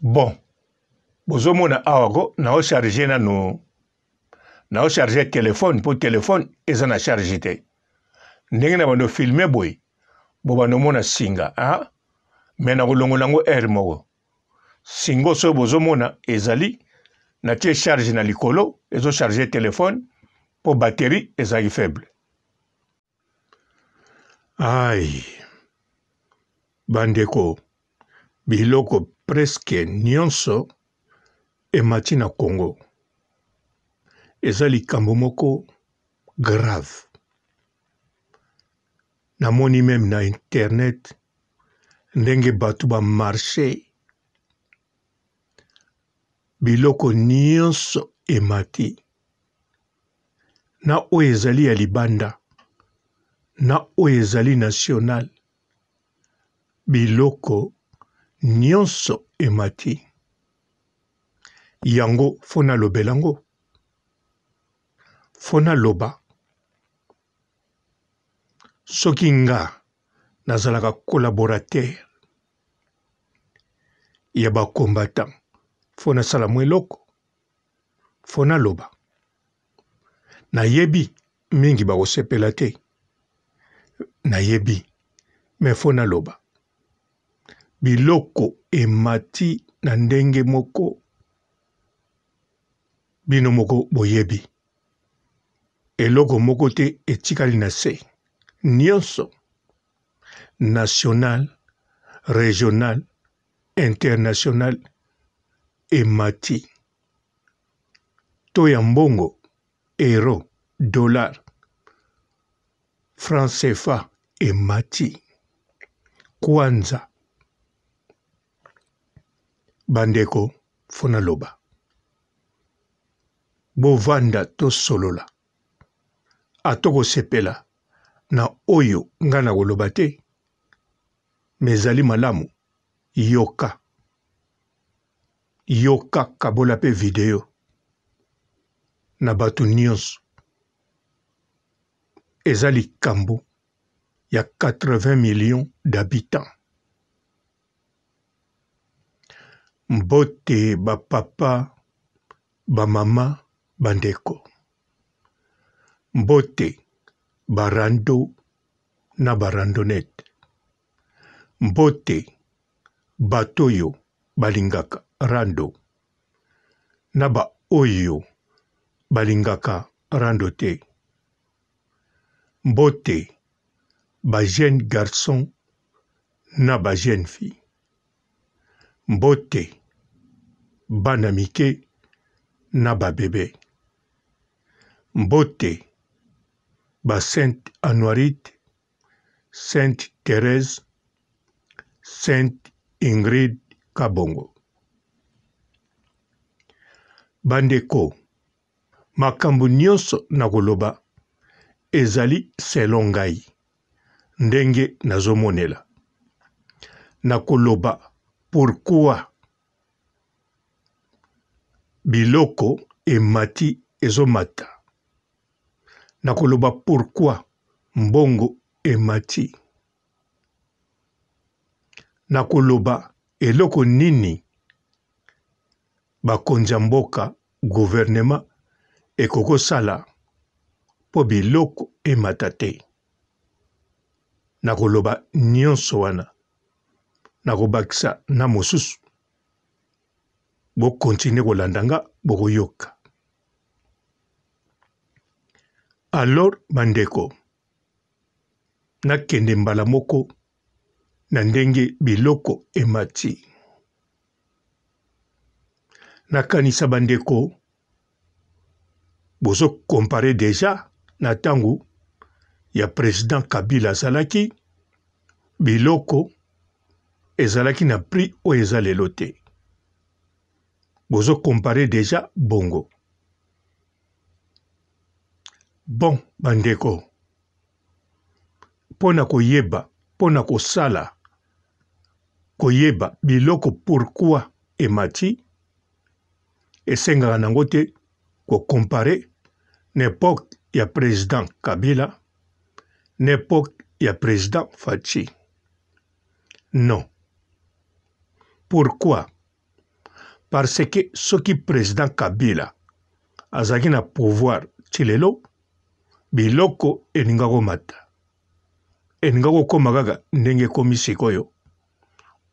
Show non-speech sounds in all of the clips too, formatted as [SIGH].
bon bozomona awa naocharge nano naocharge telefone mpo telefone eza na charge te ndenge na bando filme boye bobandomona singa a me na kolongola yango aire moko singa oso bozomona ezali natie charge na likolo ezocharge telefone mpo bateri ezalaki faible ai bandeko biloko preske nyonso emati na kongo eza likambo moko grave namoni meme na internet ndenge bato bamarshe biloko nyonso emati na oyo ezali ya libanda na oyo ezali national biloko nyonso emati yango mpo nalobela yango mpo naloba soki nga nazalaka collaborateur ya bakombatan mpo nasala mwa eloko mpo naloba nayebi mingi bakosepela te nayebi me mpo naloba biloko emati na ndenge moko bino moko boyebi eloko moko te etikali na se nyonso national régional international emati to ya mbongo ero dollar franc CFA emati kwanza bandeko mpo naloba bovanda tosolola ata kosepela na oyo ngai na koloba te me ezali malamu yoka yoka kabola mpe video na bato nyonso eza likambo ya 80 millions d'habitants mbote bapapa bamama bandeko mbote barando na barandonete mbote bato oyo balingaka rando na baoyo balingaka rando te mbote bajeune garçon na bajeune fille mbote bana mike na babebe mbote basainte anuarite sainte therese sainte ingrid kabongo bandeko makambo nyonso na koloba ezali selo ngai ndenge nazomonela nakoloba pourkui biloko emati ezomata nakoloba pourkui mbongo emati nakoloba eloko nini bakonzi ya mboka guvernema ekokosala mpo biloko emata te nakoloba nyonso wana nakobakisa na mosusu bokontinue kolanda nga bokoyoka alor bandeko nakende mbala moko na ndenge biloko emati nakanisa bandeko bozokompare deja na ntango ya president kabila azalaki biloko ezalaki na prix oyo eza lelo te bozokompare deja bongo bon bandeko mpo na koyeba mpo na kosala koyeba biloko pourkui emati esengaka nango te kokompare na epoke ya président kabila na epoke ya président faci non pourkui parce que soki president kabila azalaki na pouvoir ti lelo biloko eninga komata eninga kokóma kaka ndenge ekómi sikoyo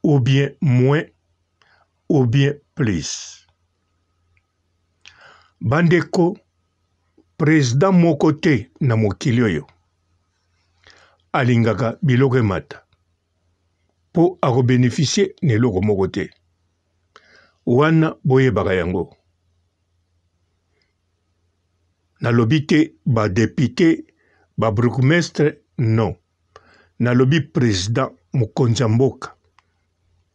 ou bien moins ou bien plus bandeko president moko te na mokili oyo alingaka biloko emata mpo akobénéficie na eloko moko te wana boyebaka yango nalobi te badepute baburgmestre non nalobi president mokonzi ya mboka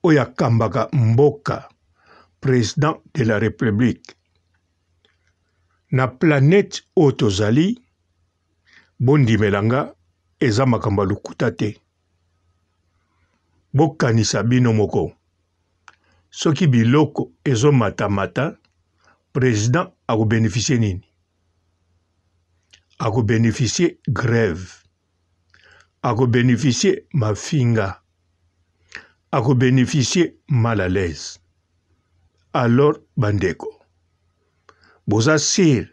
oyo akambaka mboka president de la république na planete oyo tozali bondimelanga eza makambo ya lokuta te bokanisa bino moko soki biloko ezomatamata président akobénéficie nini akobénéficie grève akobénéficie mafinga akobénéficie mal à l'aise alors bandeko boza sir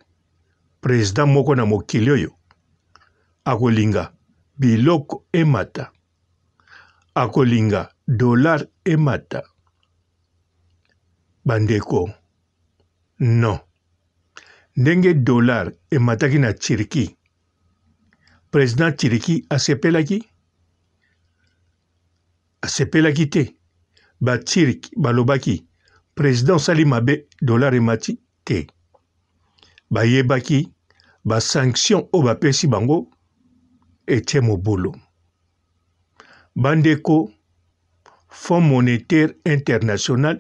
président moko na mokili oyo akolinga biloko emata akolinga dollar emata bandeko non ndenge dolar emataki na tirki president tirki asepelaki asepelaki te batirki balobaki president osali mabe dolar emati te bayebaki basanction oyo bapesi bango etie mobulu bandeko fonds monétaire international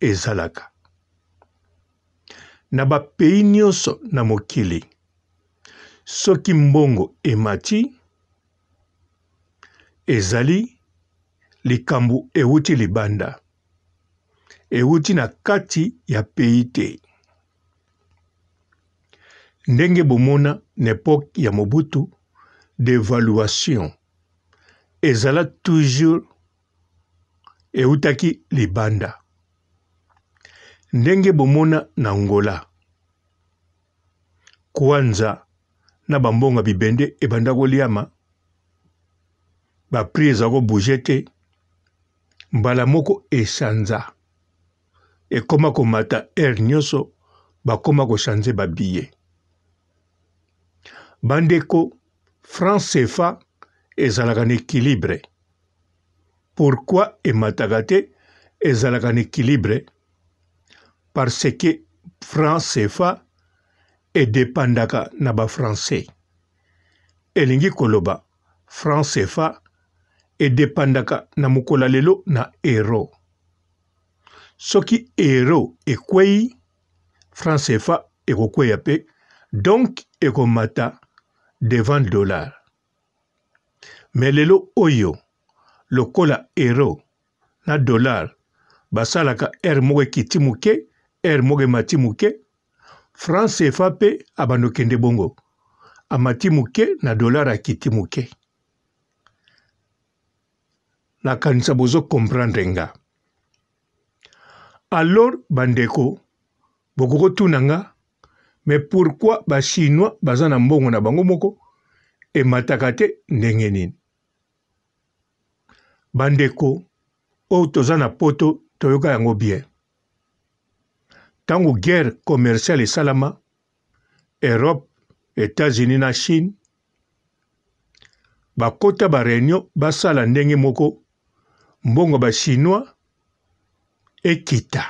ezalaka na bapei nyonso na mokili soki mbongo emati ezali likambo ewuti libanda ewuti na kati ya pei te ndenge bomona na epoke ya mobutu d'évaluation ezala toujours ewutaki libanda ndenge bomona na ngola kwanza na bambonga bibende ebanda koliama bapri eza kobuge te mbala moko esanza ekoma komata ere nyonso bakoma koshanze babille bandeko franc cefa ezalaka na équilibre pourkui emataka te ezalaka na équilibre parce que franc CFA edepandaka na bafrançais elingi koloba franc CFA edepandaka na mokolo lelo na euro soki euro ekwei franc CFA ekokweya mpe donk ekomata devant dollar me lelo oyo lokola euro na dollar basalaka r moko ekiti moke ere moko emati moke franc cfa mpe abanda okende bongo amati moke na dolar akiti moke nakanisa bozokomprendre nga alors bandeko bokokotuna nga me pourkui bachinois baza na mbongo na bango moko emataka te ndenge nini bandeko oyo toza na poto toyoka yango bien ntango guerre commerciale esalama erope etats-unis na chine bakota bareunion basala ndenge moko mbongo bachinois ekita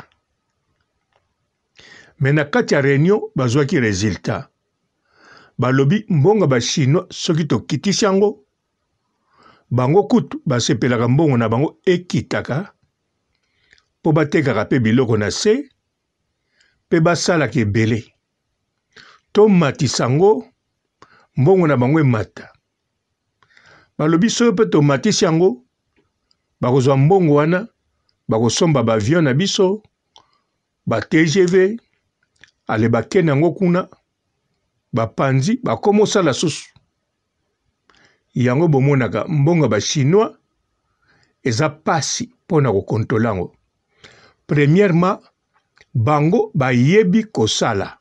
me na kati ya réunion bazwaki résultat balobi mbongo bachinois soki tokitisi yango bango kutu basepelaka mbongo na bango ekitaka mpo batekaka mpe biloko na se mpe basalaka ebele tomatisa yango mbongo na bango emata balobi soyo mpe tomatisi yango bakozwa mbongo wana bakosomba bavion na biso batgv ale bakende yango kuna bapanzi bakoma osala susu yango bomonaka mbongo ya bachinois eza pasi mpo na kokontrola yango premièrement bango bayebi kosala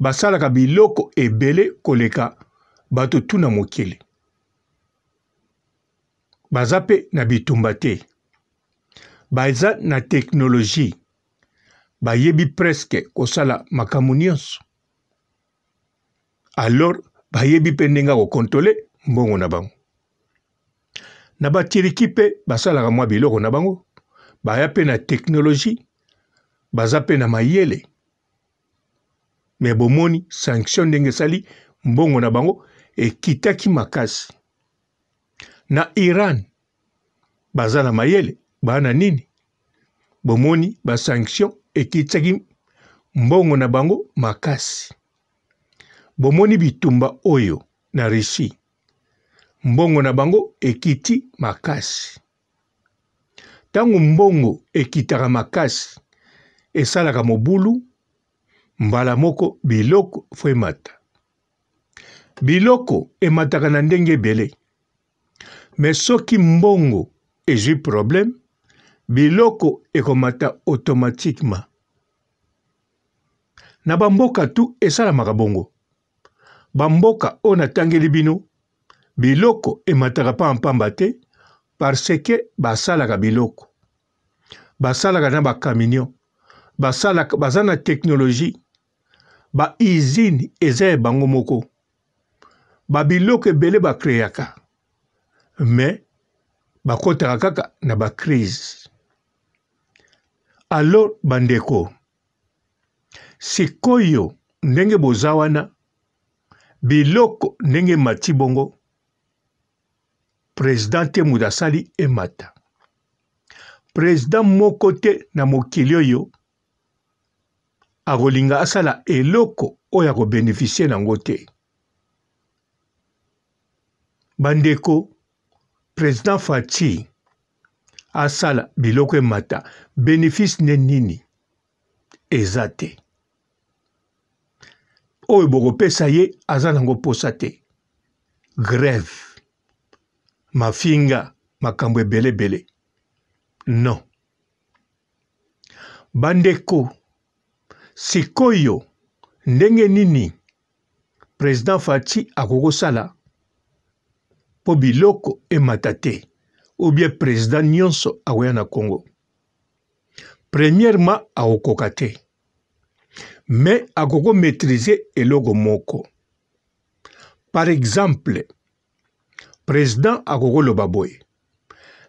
basalaka biloko ebele koleka bato tuna mokili baza mpe na bitumba te baza na teknolozi bayebi preske kosala makambo nyonso alor bayebi mpe ndenge ya kokontrole mbongo na bango na batiriki mpe basalaka mwa biloko na bango baya mpe na teknolozi baza mpe na mayele me bomoni sanction ndenge esali mbongo na bango ekitaki makasi na iran baza na mayele baa na nini bomoni basanction ekitaki mbongo na bango makasi bomoni bitumba oyo na russie mbongo na bango ekiti makasi ntango mbongo ekitaka makasi esalaka mobulu mbala moko biloko fo emata biloko emataka na ndenge ebele me soki mbongo ezwi probleme biloko ekomata automatiquement na bamboka tu esalamaka bongo bamboka oyo natangeli bino biloko emataka pampamba te parce ke basalaka biloko basalaka na bacamion basalaka baza na teknologie bausine eza ya bango moko babiloko ebele bakreaka me bakɔtaka kaka na bakrise alors bandeko sikoyo ndenge boza wana biloko ndenge emati bongo president te moto asali emata president moko te na mokili oyo akolinga asala eloko oyo akobénéficie nango te bandeko président faci asala biloko emata bénéfice ne nini eza te oyo bokopesa ye aza nango mposa te grève mafinga makambo ebele ebele non bandeko sikoyo ndenge nini president faci akokosala mpo biloko emata te ou bien president nyonso akoya na congo premièrement akokoka te me akokomaîtrise eloko moko par exemple president akokoloba boye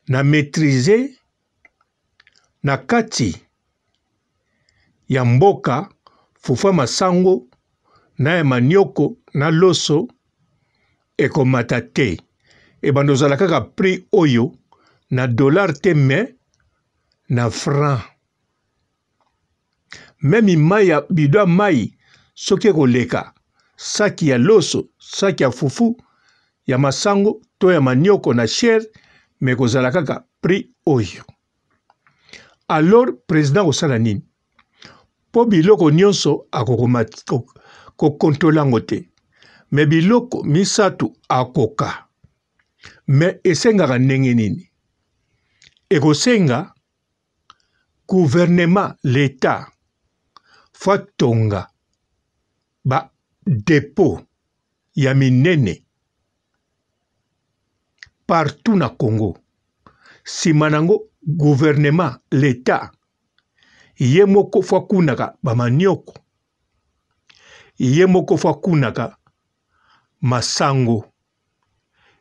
na maîtrise na kati ya mboka fufa masango na ya manioko na loso ekomata te ebanda ozala kaka prix oyo na dollar te me na franc memi mai ya bido ya mai soki ekoleka saki ya loso saki ya fufu ya masango to ya manioko na shere me kozala kaka prix oyo alors président kosala nini mpo biloko nyonso akokontrola yango te me biloko misato akoka me esengaka ndenge nini ekosenga guvernema l'etat fo atonga badepo ya minene partout na congo nsima nango guvernema l'etat ye moko fwa kunaka bamanioko ye moko fwa kunaka masango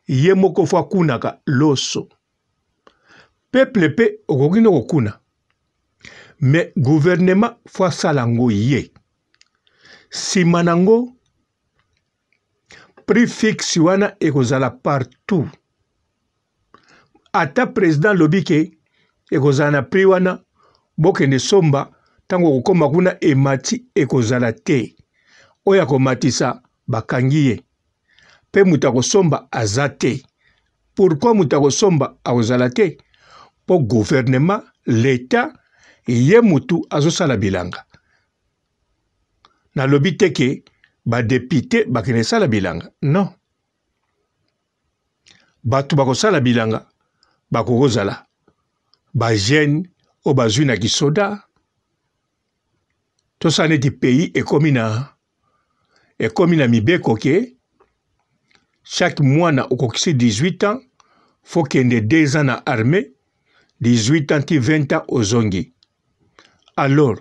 ye moko fwa kunaka loso peuple mpe okoki no kokuna me guvernema fo asala yango ye nsima nango prix fixe wana ekozala partout ata président alobi ke ekozala na prix wana bokende somba ntango okokóma kuna emati ekozala te oyo akomatisa bakangi ye mpe moto akosomba aza te pourkui moto akosomba akozala te mpo guvernema leta ye motu azosala bilanga nalobi te ke badepute bakende esala bilanga non bato bakosala bilanga bakokozala bagene oyo bazwi na kisoda tosala neti pays ekómi na ekómi na mibeko ke chaque mwana okokisi 18 ans fo kende 2 ans na armée 18 ans ti 20 ans ozongi alors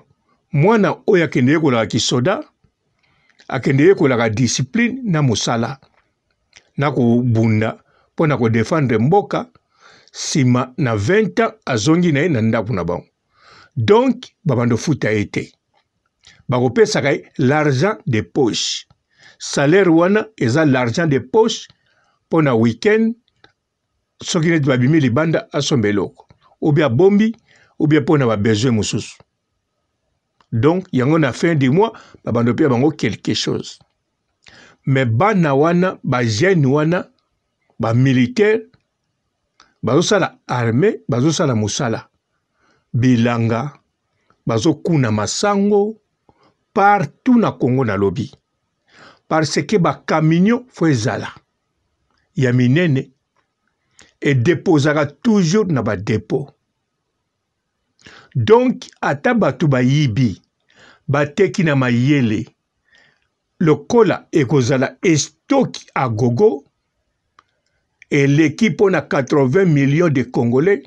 mwana oyo akende ye kolaka kisoda akende ye kolaka discipline na mosala na kobunda mpo na kodefendre mboka nsima na 20 ans azongi na ye na ndako na bango donk babandofuta ye te bakopesaka ye l'argent de poche salaire wana eza l'argent de poche mpo na weekend soki neti babimi libanda asomba eloko obi abombi obi mpo na babesoin mosusu donc yango na fin du mois babando mpe bango quelque chose me bana wana bajene wana bamilitaire bazosala arme bazosala mosala bilanga bazokuna masango partout na kongo nalobi parce ke bakaminio fo ezala ya minene edepozaka toujours na badepo donk ata bato bayibi bateki na mayele lokola ekozala estoki agogo eleki mpo na 80 milio de congolais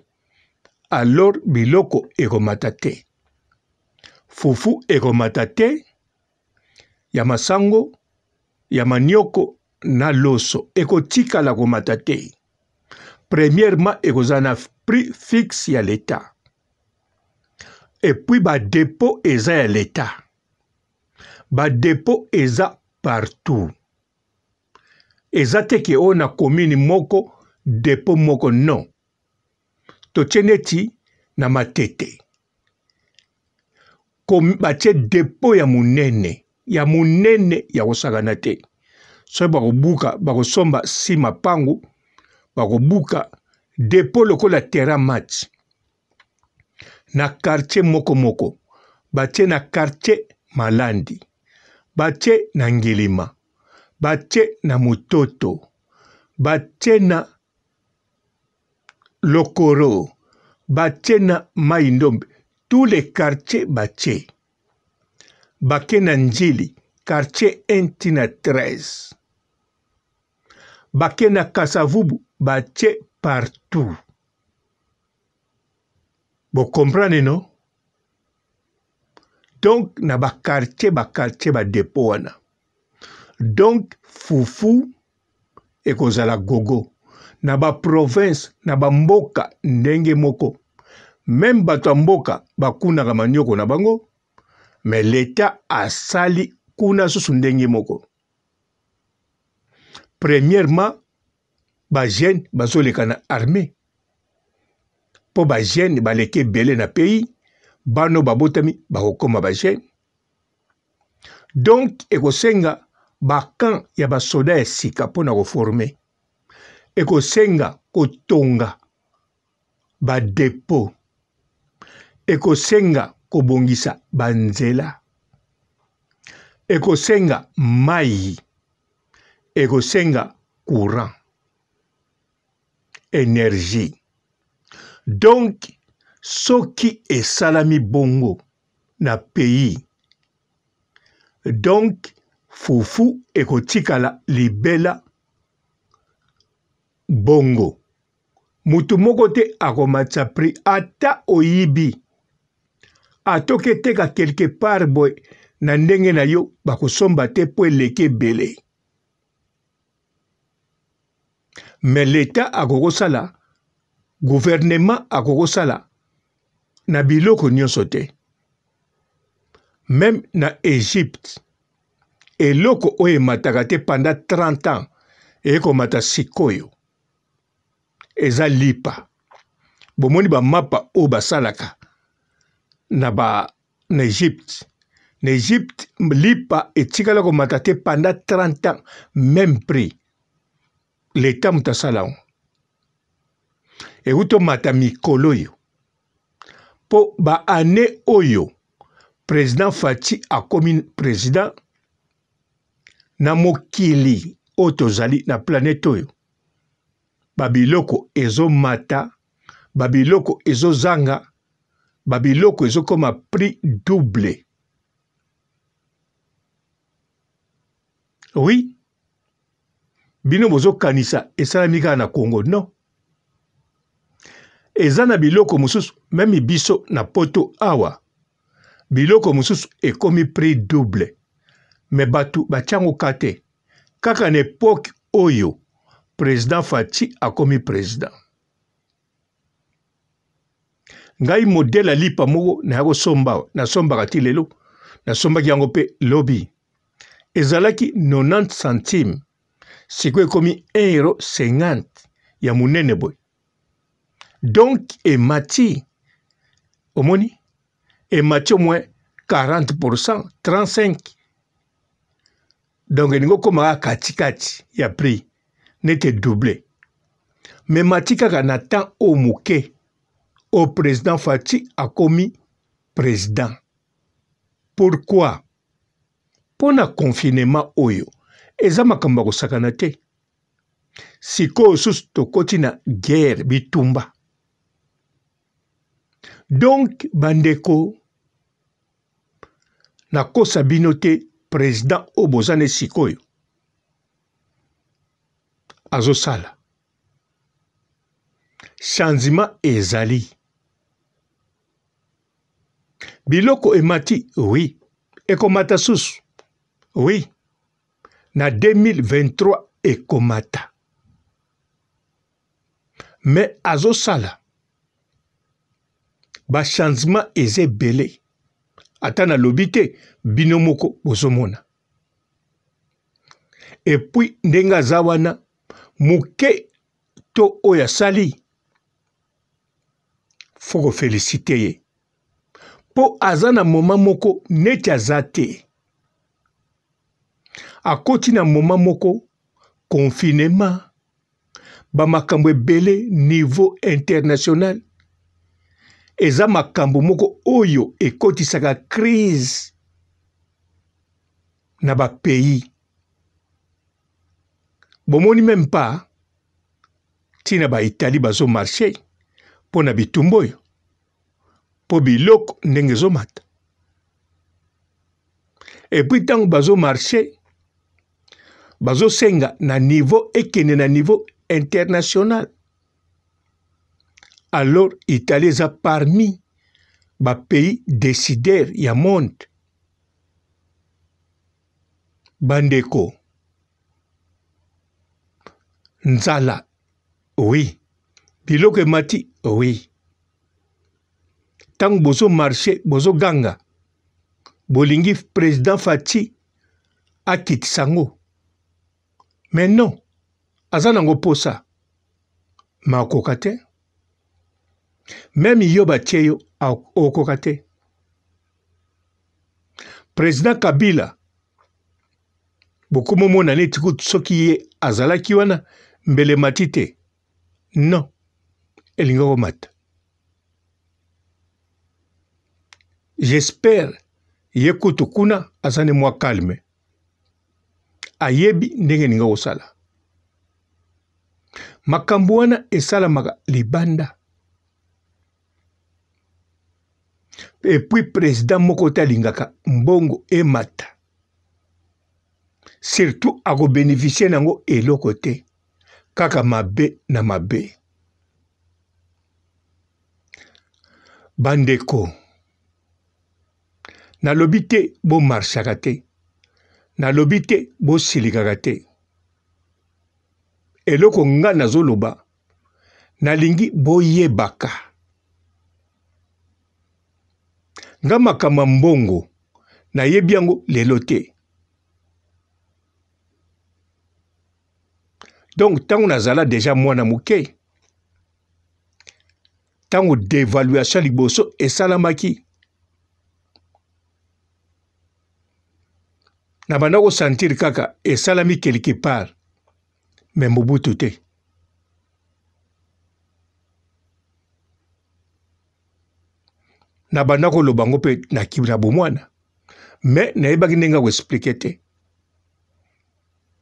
alor biloko ekomata te fufu ekomata te ya masango ya manioko na loso ekotikala komata te premièrement ekozala na prix fixe ya l'etat epuis badepo eza ya l'etat badepo eza partout eza te ke oyo na komini moko depo moko non totie neti na matete batie depo ya monene ya monene ya kosakana te soki bakobuka bakosomba nsima pangu bakobuka depo lokola terrain match na quartier moko moko batie na quartier malandi batie na ngelema batie na mototo batie na lokoro batie na mai ndombe tous les quartiers batie bake na njili quartier 1 ntina 13 bake na kasavubu batie partout bocomprane no donc na bakartier bakartier badepo wana donk fufu ekozala gogo na baprovince na bamboka ndenge moko meme bato ya mboka bakunaka manioko na bango me leta asali kuna susu ndenge moko premièrement bajene bazoleka na armée mpo bajene baleki ebele na pays bano babotami bakokóma bajene donk ekosenga bakamp ya basoda ya sika mpo na koforme ekosenga kotonga badepo ekosenga kobongisa banzela ekosenga mai ekosenga courant energie donk soki esalami bongo na pays donk fufu ekotikala libela bongo mutu moko te akomatisa prix ata oyibi atoki eteka quelque part boye na ndenge na yo bakosomba te mpo eleki ebele me leta akokosala guvernema akokosala na biloko nyonso te meme na egypte eloko oyo emataka te panda 30 ans eye komata sikoyo eza lipa bomoni bamapa oyo basalaka na ba na egypte na egypte lipa etikala komata te panda 30 ans même prix leta moto asala yango ekuti omata mikolo oyo mpo baane oyo président fati akomi président na mokili oyo tozali na planete oyo babiloko ezomata babiloko ezozanga babiloko ezokoma prix double oui bino bozokanisa esalami kaka na kongo non eza na biloko mosusu meme biso na poto awa biloko mosusu ekomi prix double me bato batiango ka te kaka na epoke oyo président fati akomi président ngai modele alipa moko naya kosomba nasombaka ti lelo nasombaki yango mpe lobi ezalaki 90 centime sikoyo ekomi 1 euro 50 ya monene boye donc emati omoni emati au moins 40 35 donc elingi okómaka katikati ya prix neti edouble me mati kaka na temps oyo moke oyo président fati akómi président pourkui mpo na confinement oyo eza makambo ya kosakana te sikoyo susu tokoti na guerre bitumba donk bandeko nakosa bino te président oyo boza ne sikoyo azosala changement ezali biloko emati oui ekomata susu oui na 2023 ekomata me azosala bachangement eza ebele ata nalobi te bino moko bozomona epui ndenge aza wana moke to oyo asali fo kofelisite ye mpo aza na moma moko neti aza te akoti na moma moko konfinema bamakambo ebele niveau international eza makambo moko oyo ekotisaka crise na bapays bomoni meme pa ntina baitali bazomarche mpo na bitumba oyo mpo biloko ndenge ezomata epui ntango bazomarche bazosenga na niveau ekende na niveau international alors italie eza parmi bapays desidere ya monde bandeko nzala oui biloko emati oui ntango bozomarshe bozoganga bolingi président fati akitisango me non aza nango mposa makoka te meme yoba tie yo okoka te president kabila bokomomona neti kutu soki ye azalaki wana mbele mati te non elingi komata j'espère ye kutu kuna aza nde mwa kalme ayebi ndenge ninga kosala makambo wana esalamaka libanda epuis président moko te alingaka mbongo emata surtout akobénéficie na yango eloko te kaka mabe na mabe bandeko nalobi te bomarshaka te nalobi te bosilikaka te eloko nga nazoloba nalingi boyebaka nga makambo ya mbongo nayebi yango lelo te donk ntango nazala deja mwana moke ntango devaluation liboso esalamaki na banda kosentir kaka esalami quelque part me mobutu te nabanda koloba ngo mpe nakibina bomwana me nayebaki ndenge akoexplike te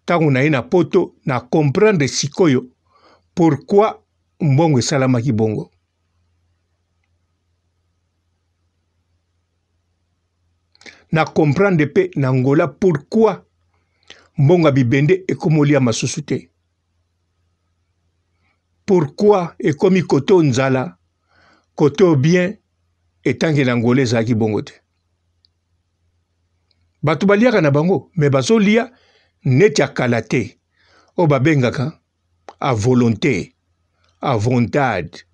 ntango naye na poto na komprendre sikoyo pourkui mbongo esalamaki bongo na komprendre mpe na ngola pourkui mbongo ya bibende ekomi olia masusu te pourkui ekomi koto nzala koto bien etanke na ngolo ezalaki bongo te bato baliaka na bango me bazolia neti ya kala te oyo babengaka a volonté a vontade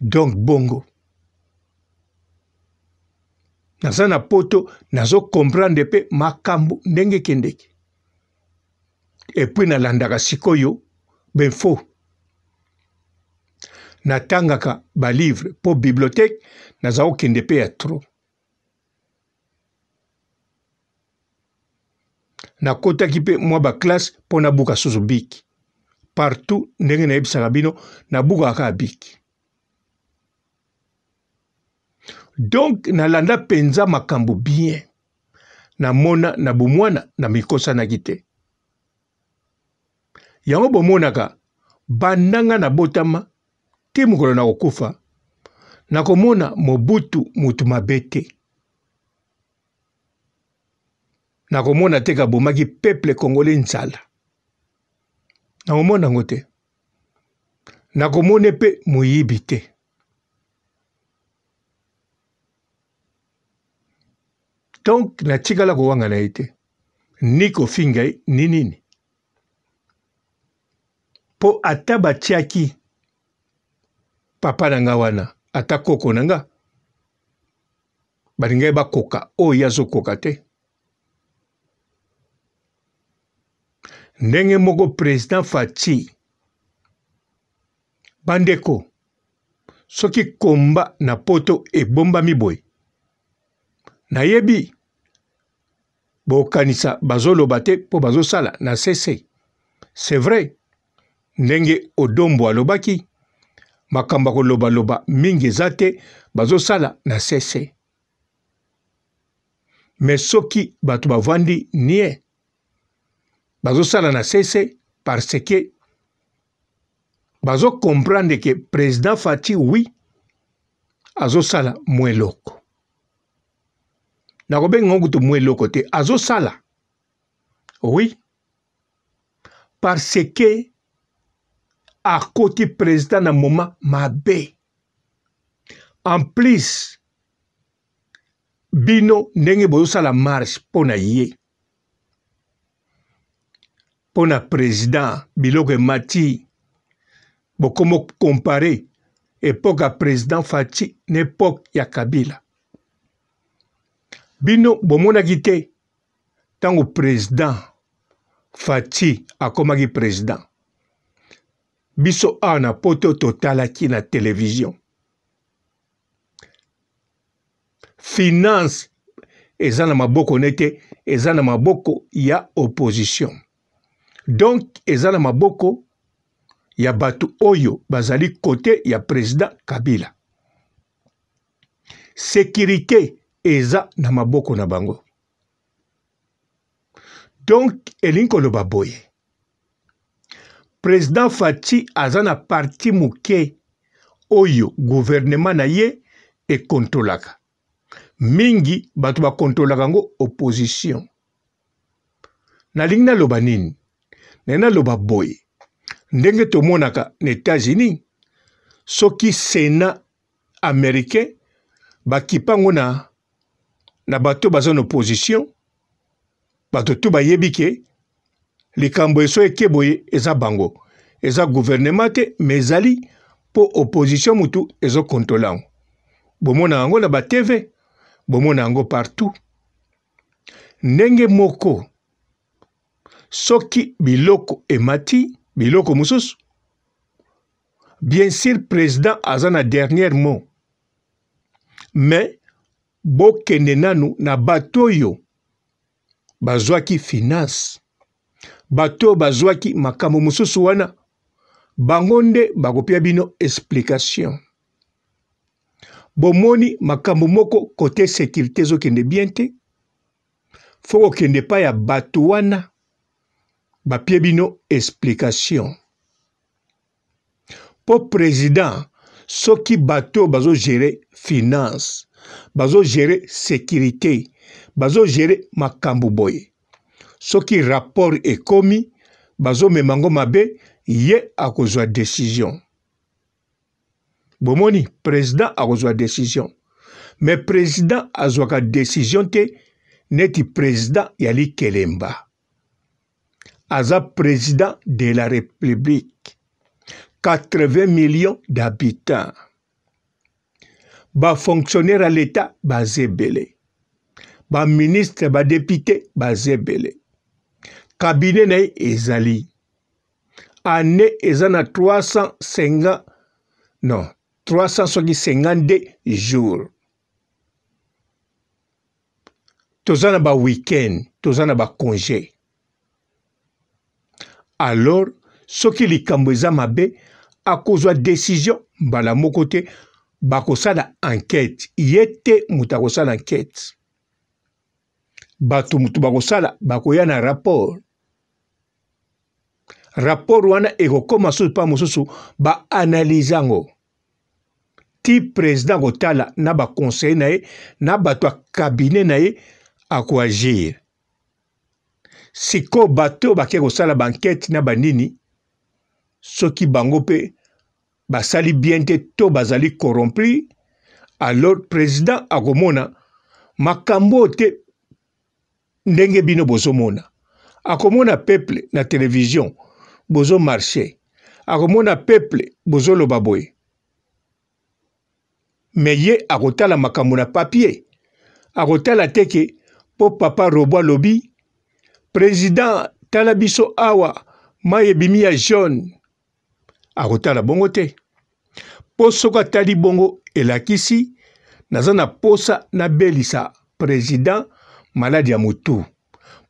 donc bongo naza na poto nazokomprendre mpe makambo ndenge ekendeki epui nalandaka sikoyo benfo natangaka balivre mpo biblioteke naza kokende mpe ya tro nakotaki mpe mwa baklasse mpo nabuka susu biki partout ndenge nayebisaka bino nabukaka kaka biki donk nalanda mpenza makambo bien namona na bomwana na mikosanaki te yango bomonaka bandanga nabotama te mokolo na kokufa nakomona mobutu mutu mabe te nakomona te kabomaki peple kongole nzala nakomona yango te nakomone mpe moyibi te donk natikala kowanga na ye te ni kofinga ye ni nini mpo ata batiaki papa na nga wana ata koko na nga balinga ye bakoka oyo ye azokoka te ndenge moko président faci bandeko soki komba na poto ebombami boye nayebi bokanisa bazoloba te mpo bazosala na cc c'est vrai ndenge odombo alobaki makambo ya kolobaloba mingi eza te bazosala na sese me soki bato bavandi nie bazosala na sese parce ke bazokomprendre ke président fati wi azosala mwa eloko nakobengango kutu mwa eloko te azosala wi parce ke akoti président na moma mabe en plus bino ndenge bozosala marche mpo na ye mpo na président biloko emati bokomi kompare epoke ya président faci na epoke ya kabila bino bomonaki te ntango président faci akomaki président biso awa na poto totalaki na televizio finance eza na maboko ne te eza na maboko ya opposition donk eza na maboko ya bato oyo bazali kote ya president kabila sekirite eza na maboko na bango donk elingi koloba boye president faci aza na parti moke oyo guvernema na ye ekontolaka mingi bato bakontolaka yango opposition nalingi naloba nini naye naloba boye ndenge tomonaka na états-unis soki sénat américain bakipa yango na, na bato baza na opposition bato tu bayebi ke likambo eso eke boye eza bango eza guvernema te me ezali mpo opposition mutu ezokontrola yango bomona yango na batv bomona yango partout ndenge moko soki biloko emati biloko mosusu bien sûr président aza na dernière mot me bokende nanu na bato oyo bazwaki finance bato oyo bazwaki makambo mosusu wana bango nde bakopia bino explication bomoni makambo moko kote sécurité ezokende bien te fo kokende epai ya bato wana bapie bino explication mpo président soki bato oyo bazogere finance bazogere sécurité bazogere makambo boye soki rapport ekomi bazomema ngo mabe ye akozwa décision bomoni président akozwa décision me président azwaka décision te neti président ya likelemba aza président de la république 80 millions d'habitants bafonctionnaire ya l'etat baza ebele baministre badepute baza ebele kabine na ye ezali ane eza na 350 non 352 jour toza na baweekend toza na bakonge alors soki likambo eza mabe akozwa desizio mbala moko te bakosala enquête ye te moto akosala enquête bato motu bakosala bakoya na rapport rapport wana ekokóma susu mpa mosusu baanalyse yango ti président kotala na baconseiller na ye na bato ya kabine na ye akoagir sikoyo bato oyo bakei kosala bankete na banini soki bango mpe basali bien te to bazali corrompri alors président akomona makambo oyo te ndenge bino bozomona akomona peuple na télévision bozomarshe akomona peuple bozoloba boye me ye akotala makambo na papie akotala teke mpo papa robo alobi président tala biso awa mai ebimi ya jaune akotala bongo te mpo soki atali bongo elakisi naza na posa nabelisa président maladi ya motu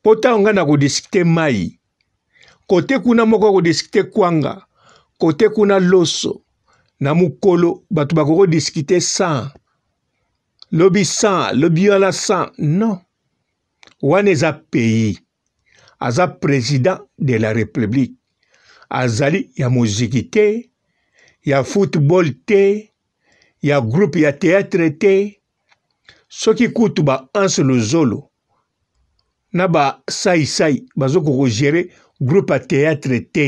mpo ntango ngai nakodiskite mai kote kuna moko akodiskite kwanga kote kuna loso na mokolo bato bakokodiskite 100 lobi 100 lobi wana 100 non wana eza pays aza président de la république azali ya moziki te ya football te ya groupe ya théâtre te soki kutu ba anse lozolo na basaisai bazokoko gere groupe ya théâtre te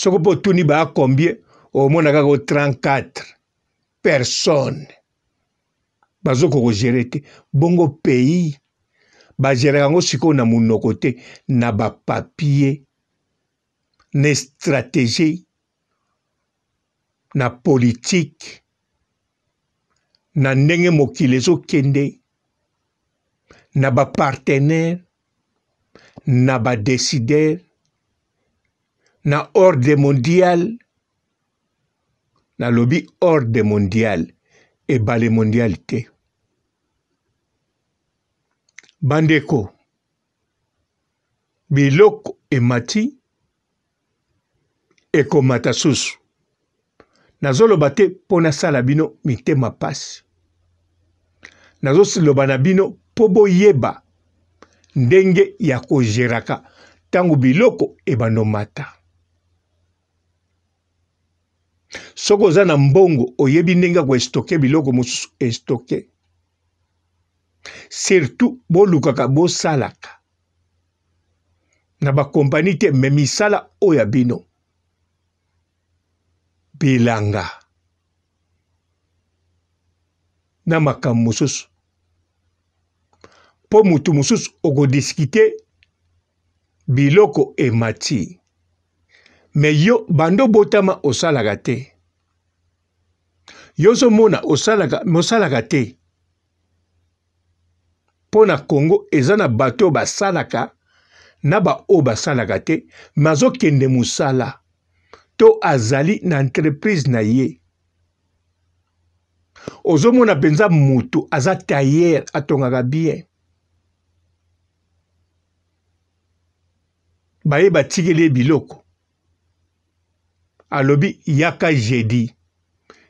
soki mpo otuni baya combien omona kaka o 34 personne bazokoka kogere te bongo pays bageraka yango sikoyo na monoko te na bapapie na stratégie na politike na ndenge mokili ezokende na bapartenaire na badesider na ordre mondial nalobi ordre mondial ebale mondial te bandeko biloko emati ekomata susu nazoloba te mpo nasala bino mitema pasi nazoloba na bino mpo boyeba ndenge ya kozeraka ntango biloko ebandomata soki oza na mbongo oyebi ndenge ya koestoke biloko mosusu estoke surtout bolukaka bosalaka na bakompani te me misala oyo ya bino bilanga na makambo mosusu mpo mutu mosusu okodiskite biloko emati me yo bando botama osalaka te yo ozomona osalaka mosalaka te mpo na kongo eza na bato oyo basalaka na baoyo basalaka te me azokende mosala to azali na entreprise na ye ozomona mpenza motu aza tailleur atongaka bien baye batikeli ye biloko alobi yaka jedi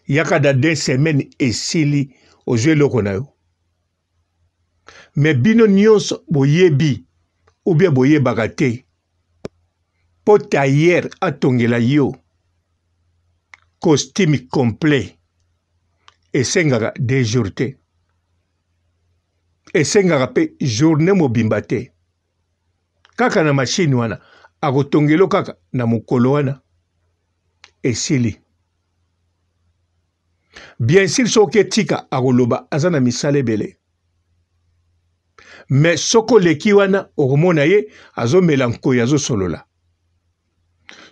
yaka da de semaine esili ozwi eloko na yo me bino nyonso boyebi ubie boyebaka te mpo tayere atongela yo costume complet esengaka de jour te esengaka mpe journée mobimba te kaka na mashine wana akotongelo kaka na mokolo wana esili bien sur soki etika akoloba aza na misala ebele me soki oleki wana okomona ye azomela nkoi azosolola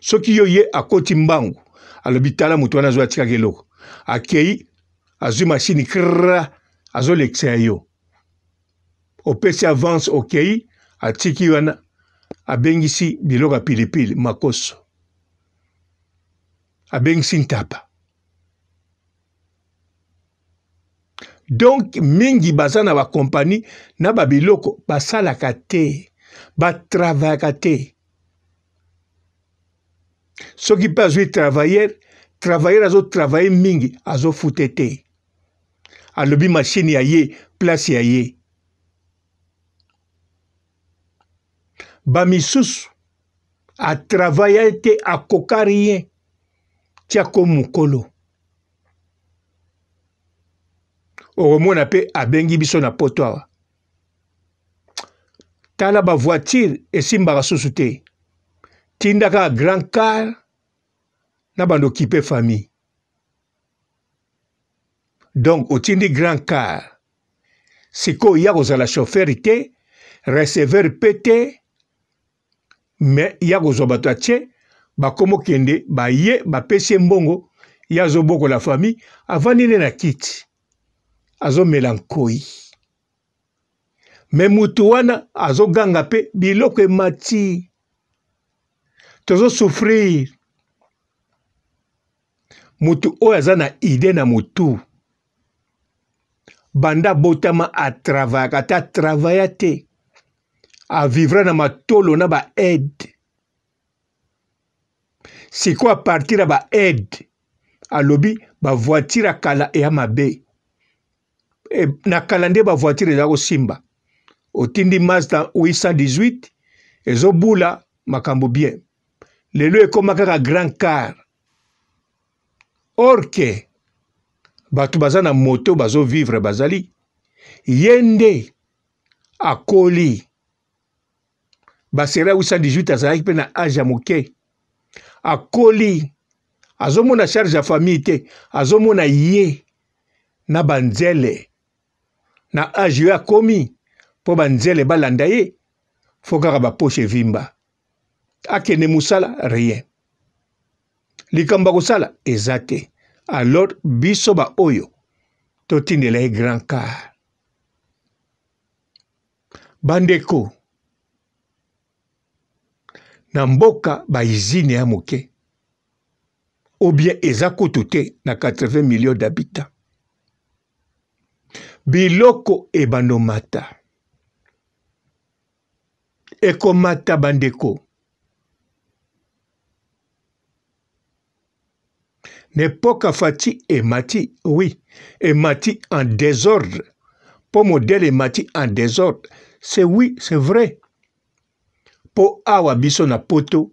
soki yo ye akoti mbangu alobi tala moto wana azwi atikaki eloko akei azwi mashini krra azolekisa yo opesi avance okei atiki wana abengisi biloko ya pilipili makoso abengisi ntaba donk mingi baza na bakompani na babiloko basalaka te batravayaka te soki mpe azwi travayer travayer azotravaye mingi azofute te alobi mashine ya ye place ya ye bamisusu atravaya ete akoka rien tiako mokolo okomona mpe abengi biso na poto awa tala bavoitire esimbaka susu te tinda kaka grand car na bandokipe famille donc otindi grand car sikoyo ya kozala shofere te receveur mpe te me ya kozwa bato atie bakoma okende baye bapesi ye mbongo ye azobokola famille avandi nde na kiti azomela nkoi me mutu wana azoganga mpe biloko emati tozosouffrir mutu oyo aza na ide na motu banda abotama atravayaka te atravaya te avivra na matolo na baede sikoyo apartir ya baede alobi bavoitire ya kala eya mabe e, na kala nde bavoitire eza kosimba otindi mazda 818 ezobula makambo bien lelo ekóma kaka grand car or ke bato baza na moto bazovivre bazali ye nde akoli basera 818 azalaki mpe na age ya moke akoli azomona charge ya famille te azomona ye na banzele na age oyo akomi mpo banzele balanda ye fo kaka baposhe evimba akende mosala rien likambo akosala eza te alors biso baoyo totindela ye grand car bandeko na mboka baizine ya moke obie eza kutu te na 80 milio d'habita biloko ebandomata ekomata bandeko nepoka fati emati oui emati en désordre mpo modele emati en désordre c'est oui c'est vrai mpo awa biso na poto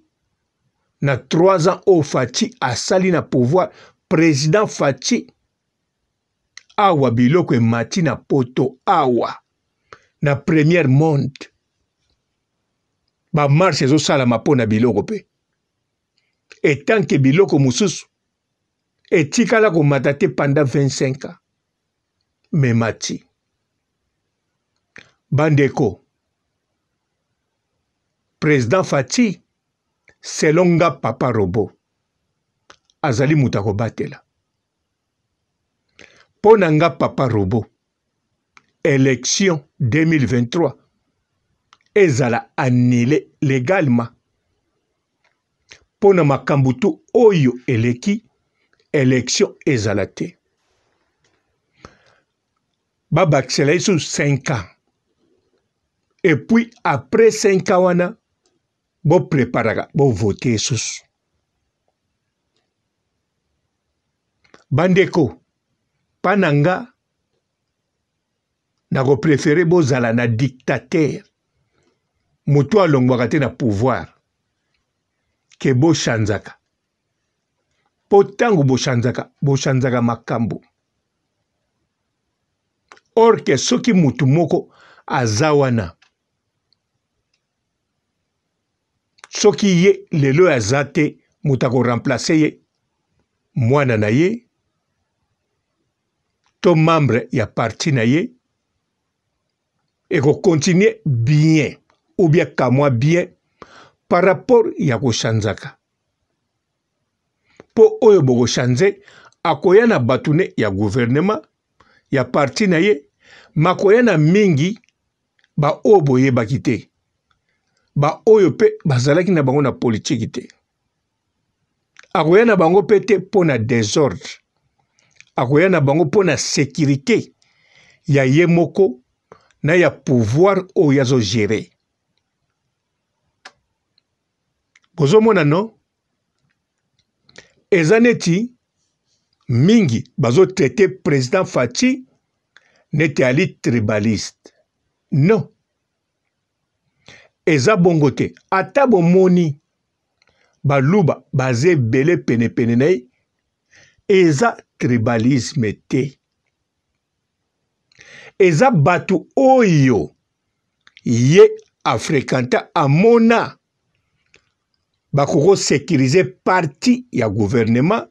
na 3 ans oyo fati asali na pouvoir président fati awa biloko emati na poto awa na première monde bamarshe ezosalama mpo na biloko mpe etanke biloko mosusu etikala komata te pendant 25 ans memati bandeko président Fati selon nga papa robo azali moto akobatela mpo na nga papa robo élection 2023 ezala annulé légalement mpo na makambo tu oyo eleki élection ezala te babakisela ye so 5 ans epuis après 5 ans wana bopreparaka bovote esusu bandeko mpa na nga nakoprefere bozala na dictatere moto alongwaka te na pouvoir ke boshanzaka mpo ntango boshanzaka boshanzaka makambo or ke soki motu moko aza wana soki ye lelo aza te moto akoremplace ye mwana na ye to membre ya parti na ye ekokontinue bien ou bien kamwa bien par rapport ya koshanzaka mpo oyo bokoshanze akoya na bato ne ya guvernema ya parti na ye makoya na mingi baoyo boyebaki te baoyo mpe bazalaki na bango na politiki te akoya na bango mpe te mpo na desordre akoya na bango mpo na sécurité ya ye moko na ya pouvoir oyo azogere bozomona no eza neti mingi bazotraite président faci neti ali tribaliste non eza bongo te ata bomoni baluba baza ebele penepene na ye eza tribalisme te eza bato oyo ye afréquenta amona bakokosecurize parti ya gouvernement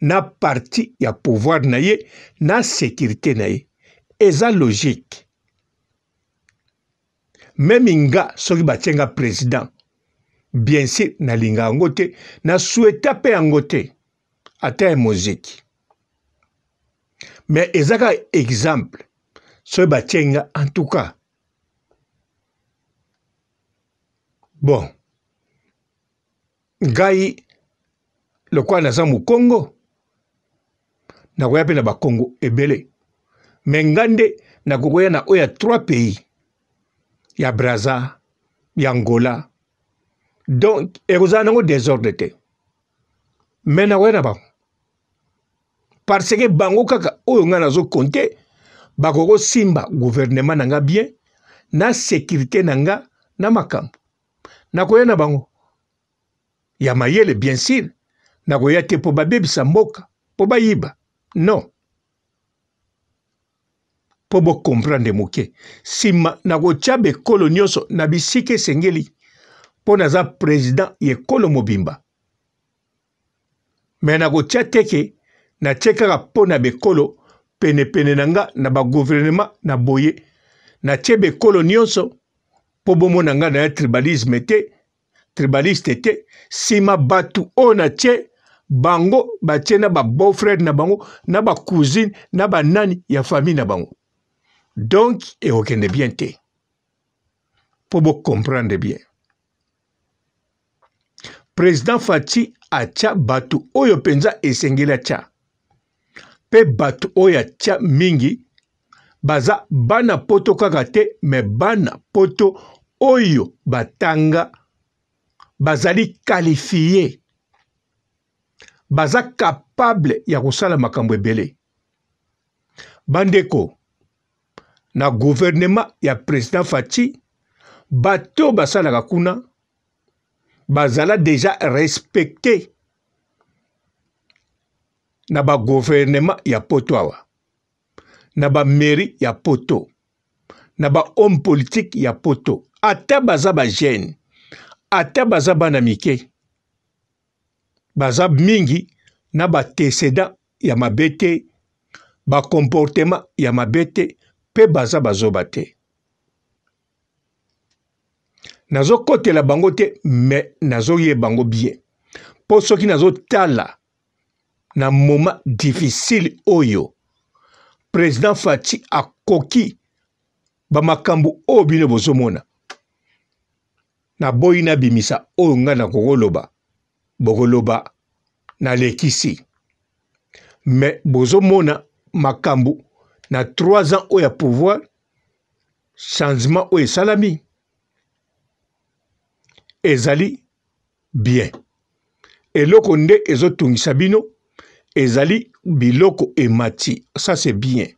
na parti ya pouvoir na ye na sécurité na ye eza logique meme nga soki batie nga président bien sur nalinga yango te nasueta mpe yango te ata ya moziki me eza kaka exemple soki batie nga en tout cas bon ngai lokola naza mokongo nakoya mpe na bakongo ebele me nga nde nakokoya na oyo ya trois pays ya braza ya ngola donc ekozala nango desordre te me nakoya na bango parce ke bango kaka oyo ngai nazokonte bakokosimba guvernema na nga bien na sécurité na nga na makambo nakoya na bango ya mayele bien sur nakoya te mpo babebisa mboka mpo bayiba non mpo bokomprendre moke nsima na kotya bekolo nyonso na bisika esengeli mpo naza président yekolo mobimba me na kotya teke natye kaka mpo na bekolo penepene na nga na baguvernema na boye natye bekolo nyonso mpo bomona nga naya tribalisme te tribaliste te nsima bato oyo natye bango batye na babeau frere na bango na bacousine na banani ya famille na bango donc ekokende bien te mpo bokomprendre bien président faci atya bato oyo mpenza esengeli atya mpe bato oyo atya mingi baza bana poto kaka te me bana poto oyo batanga bazali kalifie baza kapable ya kosala makambo ebele bandeko na guvernema ya president faci bato basalaka kuna bazala deja respecte na baguvernema ya poto awa na bamairie ya poto na bahomme politike ya poto ata baza bajene ata baza bana mike baza mingi na bateseda ya mabe te bakomportema ya mabe te mpe baza bazoba te nazokotela bango te me nazoyeba bango bien mpo soki nazotala na moma difficile oyo président fati akoki bamakambo oyo bino bozomona naboyi nabimisa oyo ngai nakokoloba bokoloba nalekisi me bozomona makambo na 3 ans oyo ya pouvoir changement oyo esalami ezali bien eloko nde ezotungisa bino ezali biloko emati ça c'est bien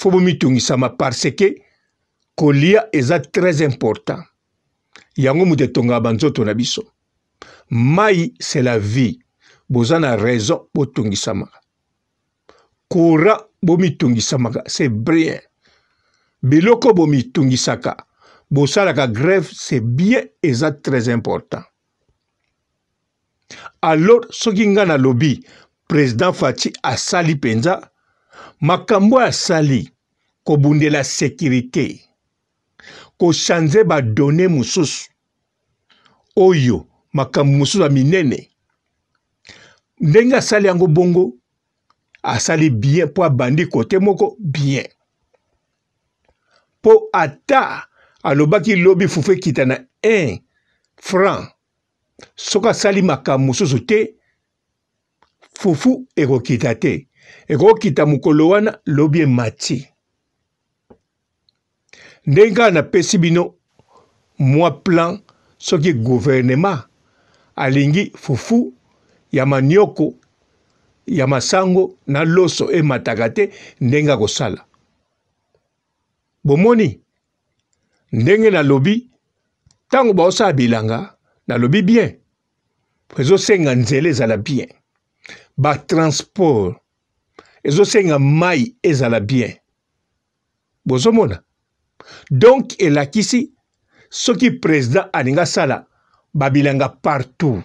fo bomitungisama parce ke kolia eza très important yango moto etongaka banzoto na biso mai c'est la vie boza na raison botungisamaka courant bomitungisamaka c'est bien biloko bomitungisaka bosalaka grève c'est bien eza très important alors soki ngai nalobi président fati asali mpenza makambo asali kobundela sécurité kochange badone mosusu oyo makambo mosusu ya minene ndenge asali yango bongo asali bien mpo abandi kote moko bien mpo ata alobaki lobi fufu ekita na 1 franc soki asali makambo mosusu te fufu ekokita te ekokita mokolo wana lobi emati ndenge kaka napesi bino mwa plan soki guvernema alingi fufu ya manioko ya masango na loso emataka te ndenge akosala bomoni ndenge nalobi ntango baosala bilanga nalobi bien ezosenga nzela ezala bien batransport ezosenga mai ezala bien bozomona donk elakisi soki président alingi asala babilanga partout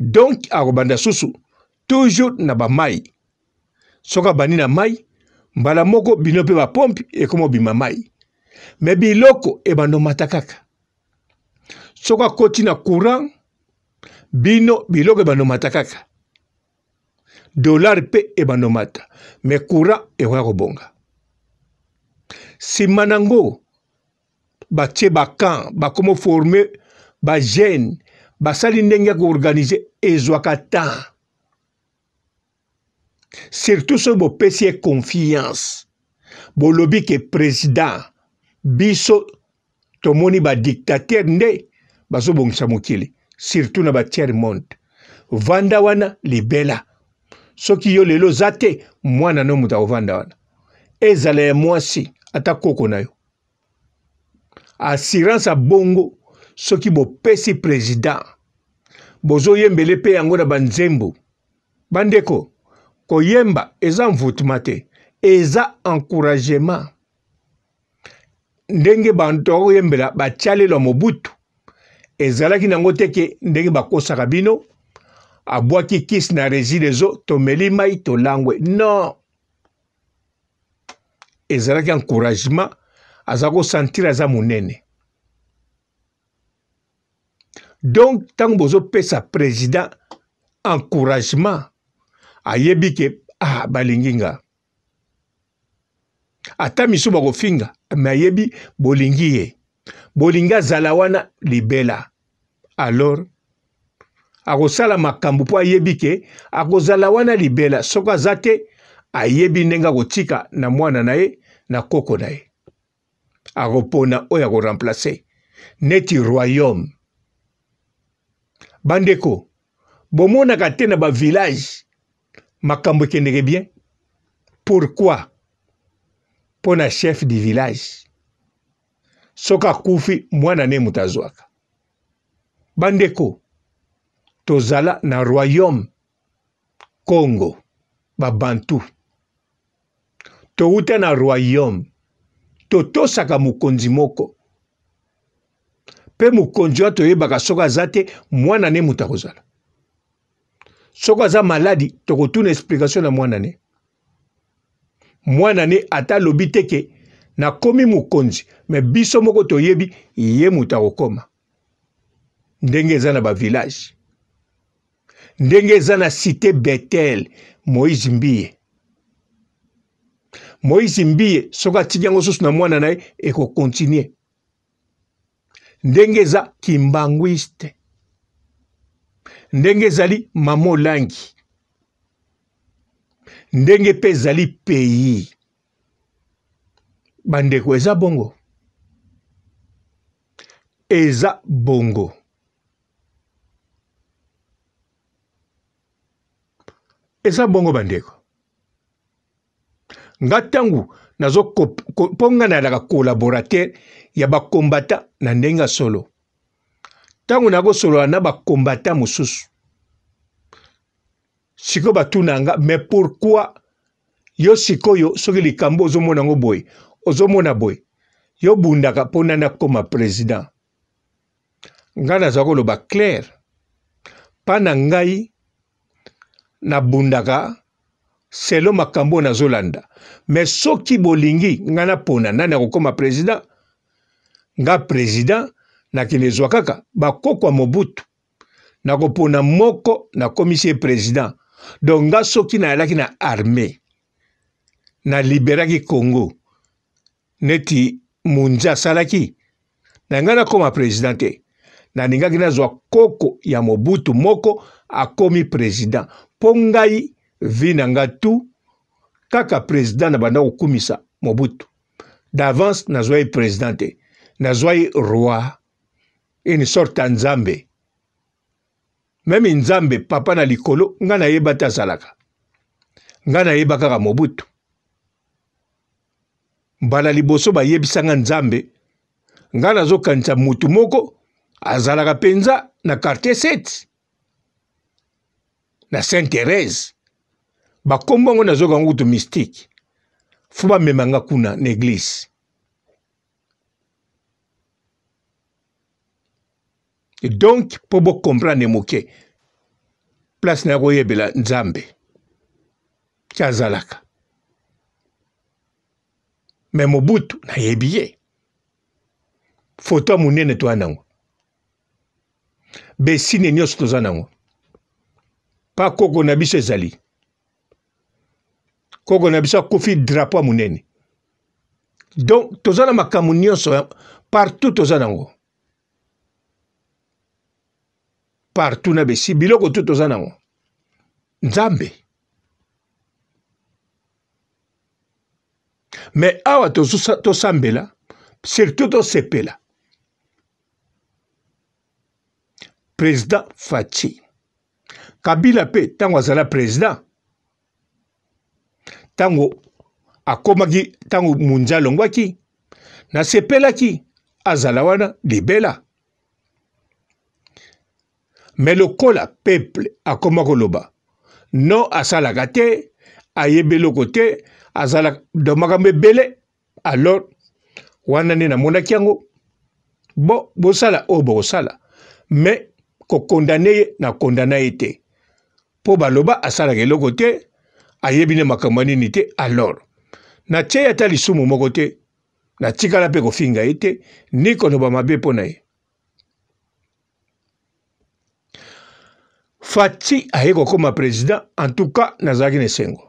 donk akobanda susu toujours na bamai soki abandi na mai mbala moko bino mpe bapompe ekoma obima mai me biloko ebandomata kaka soki akoti na courant bino biloko ebandomata kaka dolare mpe ebandomata me courant ekoya kobonga nsima nango batie bakamp bakoma forme bagene basali ndenge ya koorganize ezwaka temps surtout soki bopesi ye confiance bolobi ke président biso tomoni badictatere nde bazobongisa mokili surtout na batiere monde vanda wana libela soki yo lelo oza te mwana no moto akovanda wana ezala ya mwasi ata koko na yo assurance abongo soki bopesi président bozoyembele mpe yango na banzembo bandeko koyemba eza mvutuma te eza encouragement ndenge banto bakoyembela batialelwa mobutu ezalaki nango te ke ndenge bakosaka bino abwaki kisi na residezo tomeli mai tolangwe non ezalaki encouragement aza kosentir aza monene donc ntango bozopesa président encouragement ayebi ke ah balingi nga ata misu bakofinga me ayebi bolingi ye bolingi azala wana libela alors akosala makambo mpo ayebi ke akozala wana libela soki aza te ayebi ndenge akotika na mwana na ye na koko na ye akopona oyo akoremplace neti royaume bandeko bomonaka te na bavillage makambo ekendeke bien pourquoi mpo na chef du village soki akufi mwana ne moto azwaka bandeko tozala na royaume congo babantu touta na royaume totosaka mokonzi moko mpe mokonzi oyo toyebaka soki aza te mwana ne moto akozala soki aza maladi tokotuna explication na mwana ne mwana ne ata alobi te ke nakomi mokonzi me biso moko toyebi ye moto akokoma ndenge eza na bavillage ndenge eza na cité betel moïse mbiye moïse mbiye soki atiki yango susu na mwana na ye ekokontinue ndenge eza kimbangwiste ndenge ezali mama olangi ndenge mpe ezali pays bandeko eza bongo eza bongo eza bongo bandeko nga ntango nazo mpo nga nayalaka collaborateur ya bakombata na ndenge ya solo ntango nakosolola na bakombata mosusu sikoyo batuna nga me pourkui yo sikoyo soki likambo ozomona yango boye ozomona boye yo bundaka mpona nakoma président nga nazwa koloba claire mpa na ngai nabundaka selo makambo oyo nazolanda me soki bolingi nga napona nani akokóma président nga président nakelezwa kaka bakokwa mobutu nakopona moko nakomisi ye president don nga soki nayalaki na arme naliberaki congo neti munzi asalaki na ngai nakóma president te nalingaki nazwa koko ya mobutu moko akómi president mpo ngai vi na nga tu kaka president na banda kokumisa mobutu d'avance nazwa ye president te nazwa ye roi une sorte ya nzambe meme nzambe papa na likolo nga nayeba te azalaka nga nayeba kaka mobutu mbala liboso bayebisanga nzambe nga nazokanisa mutu moko azalaka mpenza na quartier 7 na saint therese bakombo yango nazoka ngo kutu mystike fo bamemanga kuna na eglize donc mpo bokomprane moke place na ya koyebela nzambe ti azalaka me mobutu nayebi ye foto ya monene toya nango besine nyonso toza nango mpa koko na biso ezali koko na biso akufi drapo ya monene donc toza na makambo nyonso partout toza nango partout na besi biloko tu toza nango nzambe me awa tosambela surtout tosepela président faci kabila mpe ntango azala président ntango akomaki ntango munza alongwaki nasepelaki azala wana libela me lokola peple akoma koloba no asalaka te ayebi eloko te azalaka do makambo ebele alors wana nde namonaki yango bo bosala oyo oh, bokosala me kokondane ye nakondana ye te mpo baloba asalaka eloko te ayebi nde makambo ya nini te alors natyei ata lisumu moko te natikala mpe kofinga ye te nikonoba mabe mpo na ye fati aye kokóma président en tout cas nazalaki na esengo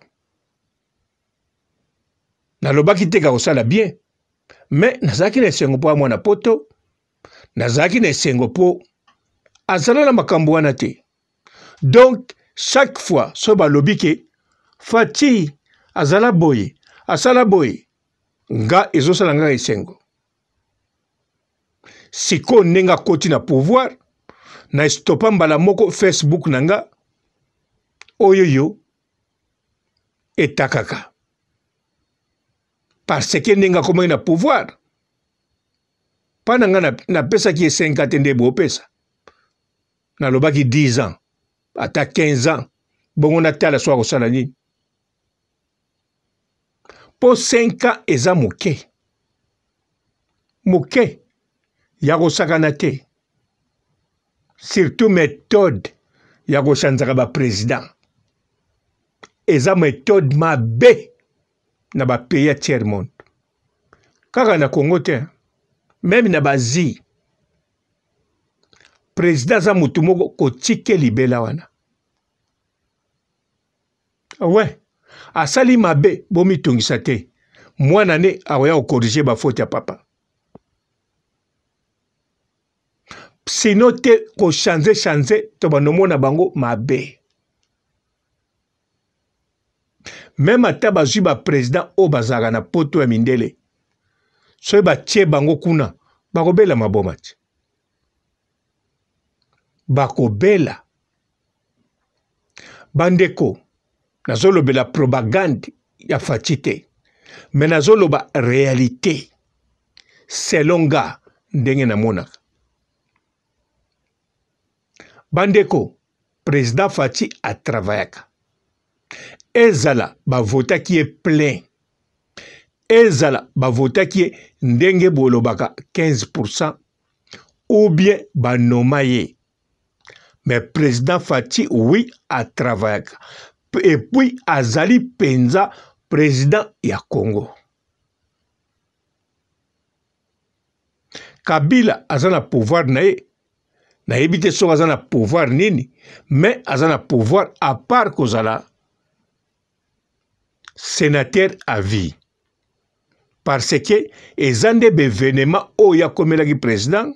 nalobaki te kakosala bien me nazalaki na esengo mpo amwana poto nazalaki na esengo mpo azala na makambo wana te donc chaque fois so balobi ke fati azala boye asala boye nga ezosala nga na esengo sikoyo ndenge akoti na pouvoir na estopa mbala moko facebook na nga oyoyo etakaka parce ke ndenge akomaki na pouvoir mpa na nga napesaki ye 50 nde boopesa nalobaki 10 ans ata 15 ans bongo natala so akosala nini mpo 5 ans eza moke moke ya kosakana te surtout méthode ya kosanzaka bapresident eza méthode mabe na bapays ya tiers monde kaka na congo te meme na bazie président aza motu moko kotike libela wana we asali mabe bomitongisa te mwana ne akoya kokorige bafaute ya papa sino te kochanze chanze tobanda omona bango mabe meme ata bazwi bapresident oyo bazalaka na poto ya mindele soki batie bango kuna bakobela maboma te bakobela bandeko nazolobela propagande ya faci te me nazoloba réalité selonga ndenge namonaka bandeko président fati atravayaka ezala bavotaki ye plein ezala bavotaki ye ndenge bolobaka 15 ou bien banoma ye me président fati wi atravayaka epuis azali mpenza président ya congo kabila aza na pouvoir na ye nayebi te soki aza na pouvoir nini mais aza na pouvoir à part kozala sénateur à vie parce que eza nde bevenema oyo akomelaki président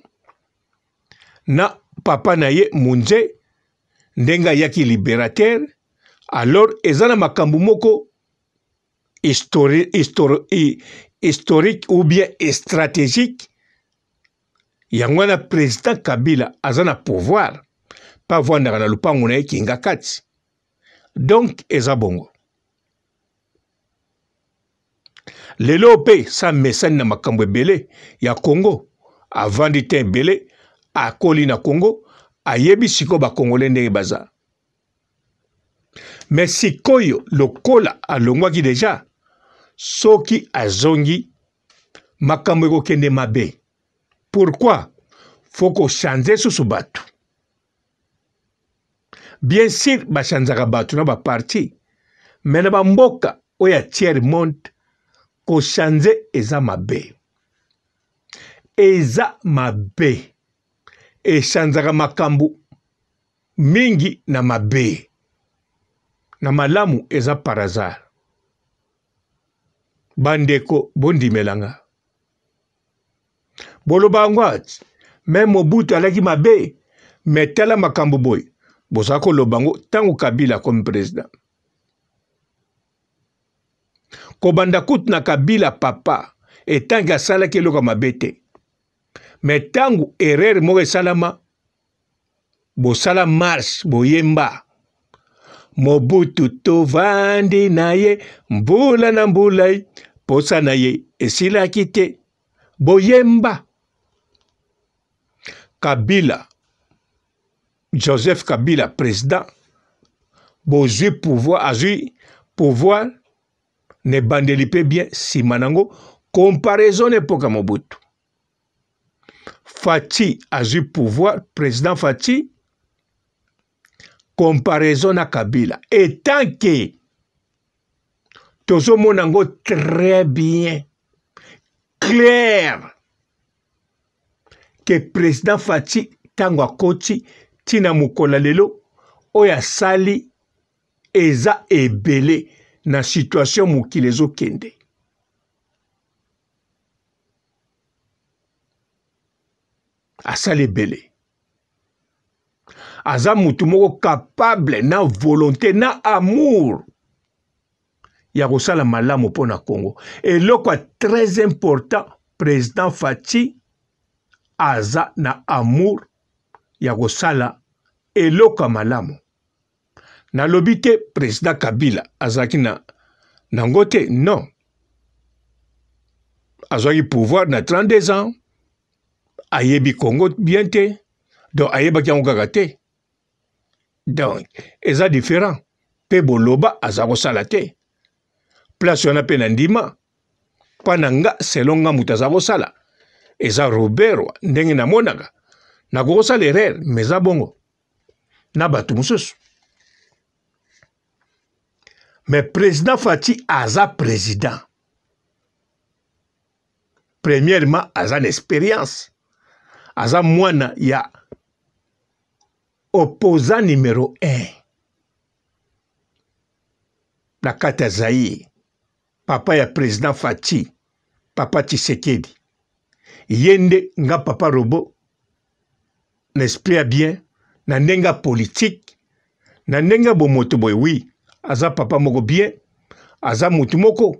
na papa na ye munze ndenge ayaki libérateur alors eza na makambo moko historique ou bien stratégique yango wana president kabila aza na pouvoir mpe avwandaka na lopango na ye kinga kati donk eza bongo lelo mpe samesani na makambo ebele ya kongo avandi te ebele akoli na kongo ayebi sikoyo bakongole ndenge baza me sikoyo lokola alongwaki deja soki azongi makambo ekokende mabe pourquoi faut kochanze susu bato bien sur bachanzaka bato na baparti me na bamboka oyo ya tiere monde kochanze eza mabe eza mabe echanzaka makambo mingi na mabe na malamu eza par hasard bandeko bondimelanga boloba yango ati me mobutu alaki mabe me tala makambo boye bozala koloba yango ntango kabila akomi president kobanda kutu na kabila papa etangi asalaki eloko ya mabe te me ntango erreur moko esalama bosala marshe boyemba mobutu tovandi na ye mbula na mbula posa na ye esilaki te boyemba kabila joseph kabila président bozwi pouvoir azwi pouvoir na ebandeli mpe bien nsima nango comparaison na epoka mobutu fati azwi pouvoir président fati comparaison na kabila etant ke tozomona yango très bien claire ke president faci ntango akoti ntina mokolo lelo oyo asali eza ebele na situation mokili ezokende asali ebele aza motu moko kapable na volonté na amour ya kosala malamu mpo na congo eloko ya très important président faci aza na amour ya kosala eloko ya malamu nalobi te président kabila azalaki na nango te non azwaki pouvoir na 32 ans ayebi congo bien te donc ayebaki yango kaka te donc eza différent mpe boloba aza kosala te place wana mpe na ndima mpo na nga selo nga moto aza kosala eza robert ndenge namonaka nakokosala erreur me eza bongo na bato mosusu me président fati aza président premièrement aza na expérience aza mwana ya opposant numéro 1 na kati ya zaire papa ya président fati papa tshisekedi ye nde nga papa robo na esprit ya bien na ndenge ya politike na ndenge ya bomoto boye wi aza papa moko bien aza motu moko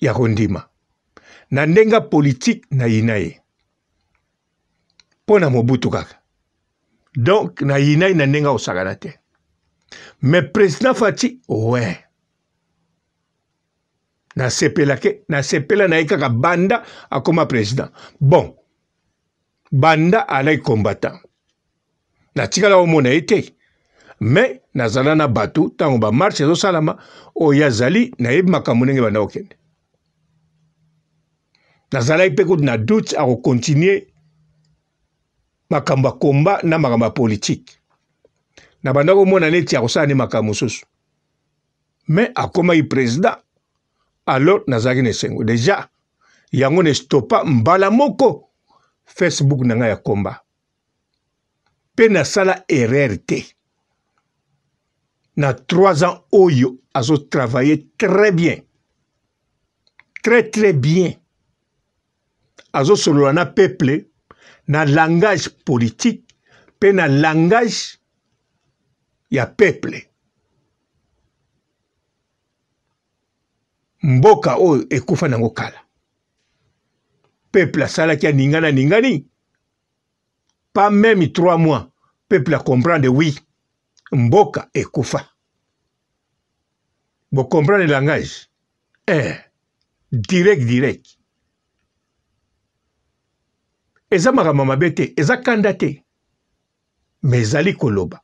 ya kondima na ndenge ya politike nayi na ye mpo na mobutu kaka donk nayi na ye na ndenge akosakana te me président fati we ouais. nasepela na ye kaka banda akóma président bon banda alai combattant natikala omona ye te me nazala na bato ntango bamarshe ezosalama oyo azali nayebi makambo ndenge banda kokende nazalaki mpe kutu na dute akokontinue makambo ya komba na makambo ya politike na banda komona neti akosala nde makambo mosusu me akomaki président alors nazalaki na esengo deja yango na estopa mbala moko facebook na ngai ya komba mpe nasala erreur te na 3 ans oyo azotravaille très bien très très bien azosolola na peuple na langage politique mpe na langage ya peuple mboka oyo ekufa nango kala peuple asalaki aningani aningani pas même trois mois peuple acomprendre wi mboka ekufa bocomprendre langage eh, direct direct eza makambo mabe te eza kanda te me ezali koloba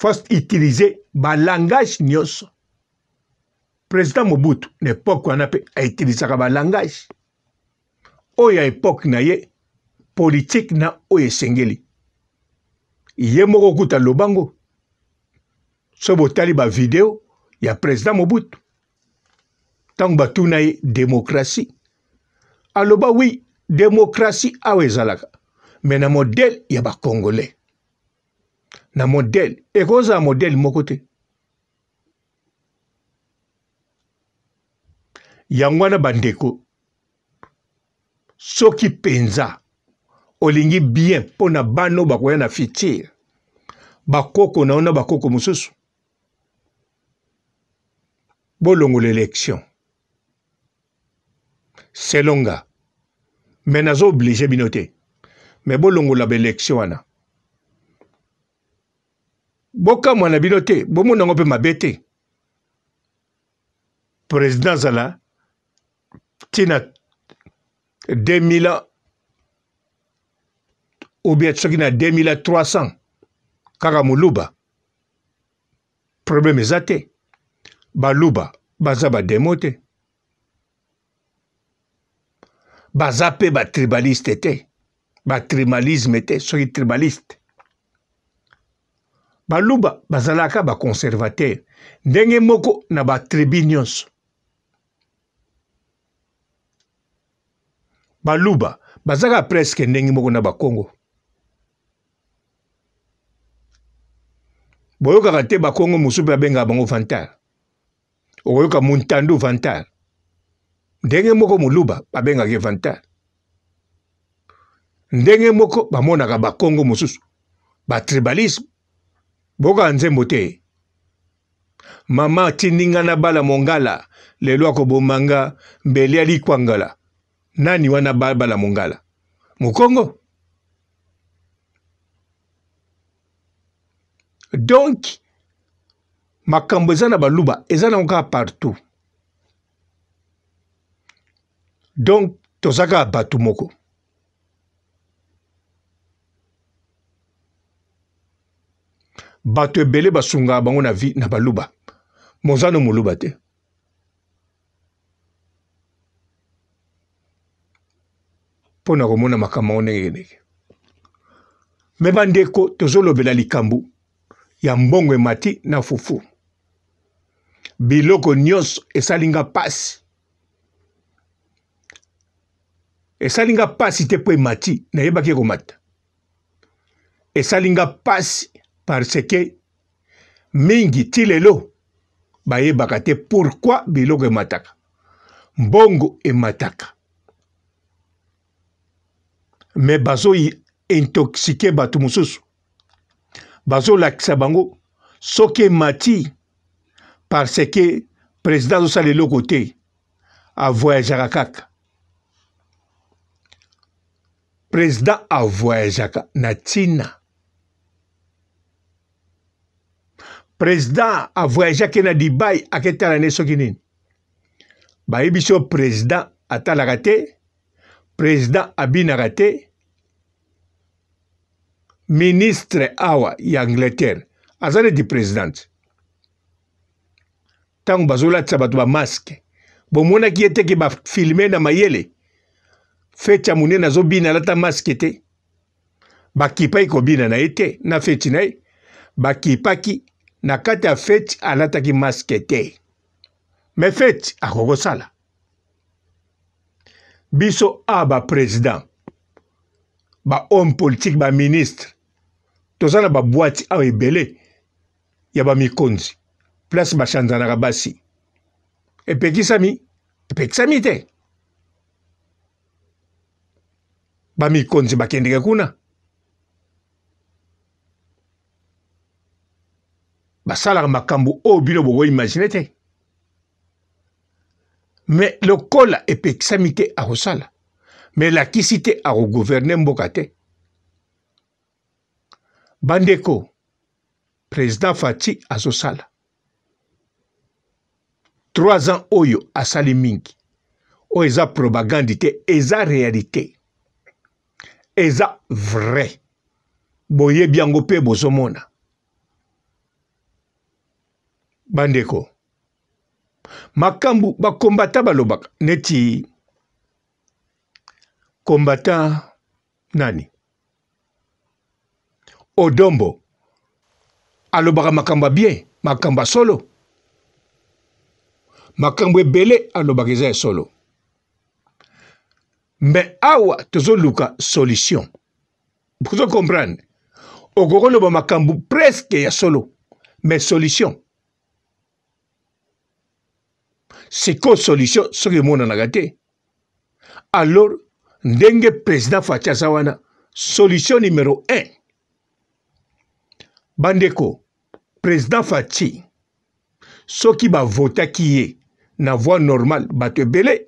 faut utiliser balangage nyonso président mobutu na epoke wana mpe aitilisaka balangage oyo ya epoke na ye politike na oyo esengeli ye moko okuta lobango so botali bavideo ya président mobutu ntango batuna ye démocratie aloba wi démocratie awa ah ezalaka me na modele ya bacongolais na modele ekozala modele moko te yango wana bandeko soki mpenza olingi bien mpo na bano bakoya na fitire bakoko na yo na bakoko mosusu bolongola élection selonga me nazo oblige bino te me bolongola baélection wana bokamwa na bino te bomona yango mpe mabe te président azala tɛna 2000 ou bien soki na 2300 kaka moluba problème eza te baluba baza bademo te baza mpe batribaliste te batrimalisme te soki tribaliste baluba bazalaka baconservateur ndenge moko na batribi nyonso baluba bazaka preske ndenge moko na bakongo boyokaka te bakongo mosusu mpe abengaka bango vantar okoyoka montandu vantar ndenge moko moluba babengaka vantar ndenge moko bamonaka bakongo mosusu batribalisme boyokaka nzembo te mama atindinga na bala mongala lelo akobomanga mbeli alikwangala nani wana babala mongala mokongo donk makambo eza na baluba eza nango kaka partout donk toza kaka bato moko bato ebele basungaka bango na vi na baluba mozano moluba te mpo na komona makambo yango ndenge ndenge me bandeko tozolobela likambo ya mbongo emati na fufu biloko nyonso esalinga pasi esalinga pasi te mpo emati nayebaki ekomata esalinga pasi parce ke mingi ti lelo bayebaka te pourkui biloko emataka mbongo emataka me bazoyi intoxike bato mosusu bazolakisa bango soki emati parce ke président azosala eloko te avoyageaka kaka président avoyageaka na ntina président avoyageaki na dubai aketala ne soki nini bayebi so président atalaka te président abinaka te ministre awa ya angleterre aza neti présidente ntango bazolatisa bato bamaske bomonaki ye teke bafilme na mayele feti ya monene azobina alata maske te bakipaki kobina na ye te na feti na ye bakipaki na kati ya feti alataki maske te me feti akokosala biso a ah, bapresident bahomme politique baministre toza na babwati awa ebele ya bamikonzi place bashanzanaka basi epekisami epekisami te bamikonzi bakendeke kuna basalaka makambo oyo bino bokoimagine te me lokola epekisami te akosala me elakisi te akoguverne mboka te bandeko président faci azosala trois ans oyo asali mingi oyo eza propagande te eza réalité eza vrai boyebi yango mpe bozomona bandeko makambu bakombata balobaka neti kombata nani odombo alobaka makambo ya bien makambo ya solo makambo ebele alobaka eza ya solo me awa tozoluka solution tozo comprendre okokoloba makambo preske ya solo mais solution sikoyo solution soki emonanaka te alors ndenge président faci aza wana solution numero 1 bandeko président faci soki bavotaki ye na voie normale bato ebele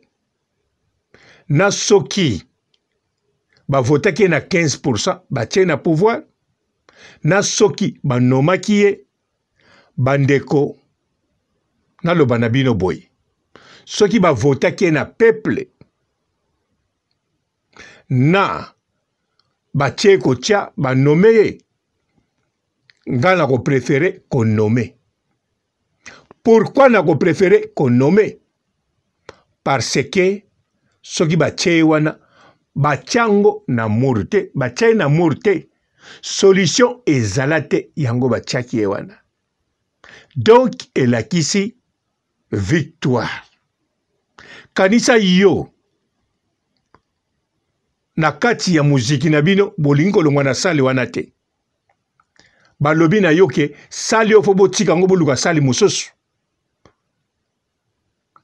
na soki bavotaki ye na 15 pourcent batie ye na pouvoir na soki banomaki ye bandeko naloba na bino boye soki bavotaki ye na peple na batie ye kotia banome ye ngai nakoprefere konome pourkui nakoprefere konome parce ke soki batie ye wana batia ngo na mur te batia ye na mur te solution ezala te yango batiaki ye wana donk elakisi victoire kanisa yo na kati ya muziki na bino bolingi kolongwa na sale wana te balobi na yo ke sale oyo fo botika yango boluka sale mosusu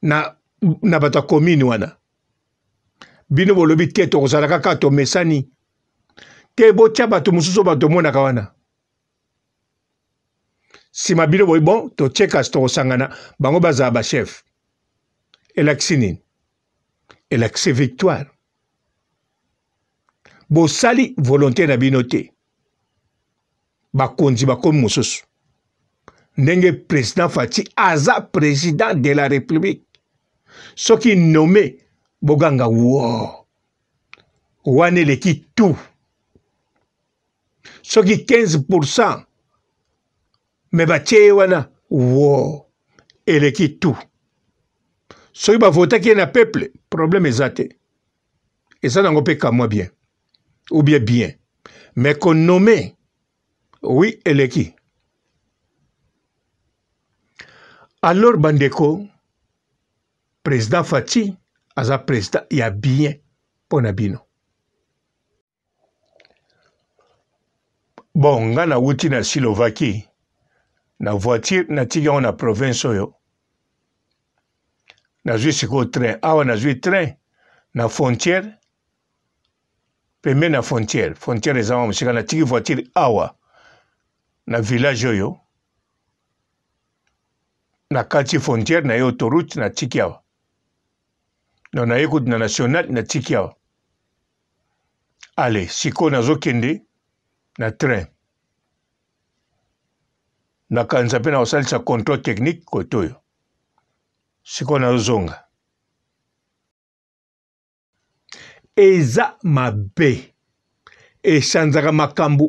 na, na bato ya komine wana bino bolobi te tokozala kaka tomesani te botya bato mosusu bato monaka wana nsima bino boyi bon totyekasi tokosangana bango bazala bashef elakisi elakisi victoire bosali volonté na bino te bakonzi bakomi mosusu ndenge président fati aza président de la république soki nome boganga wo wana eleki tu soki 15 pourcent me batie ye wana wo eleki tu soki bavotaki ye na peuple problème eza te eza nango mpe kamwa bien ou bien bien mais konome wi eleki alors bandeko président fati aza président ya bien mpo na bino bon nga nawuti na silovaki na voiture natiki yango na province oyo oh, nazwi sikoyo train awa nazwi train na frontière pembeni ya frontière frontière eza mwa mosika natiki voiture awa na village oyo na kati frontière na ye autoroute natiki awa na naye kutu na national natiki awa ale sikoyo nazokende na train nakanisa mpe na kosalisa contrôle technique kote oyo sikoyo nazozonga eza mabe esanzaka makambo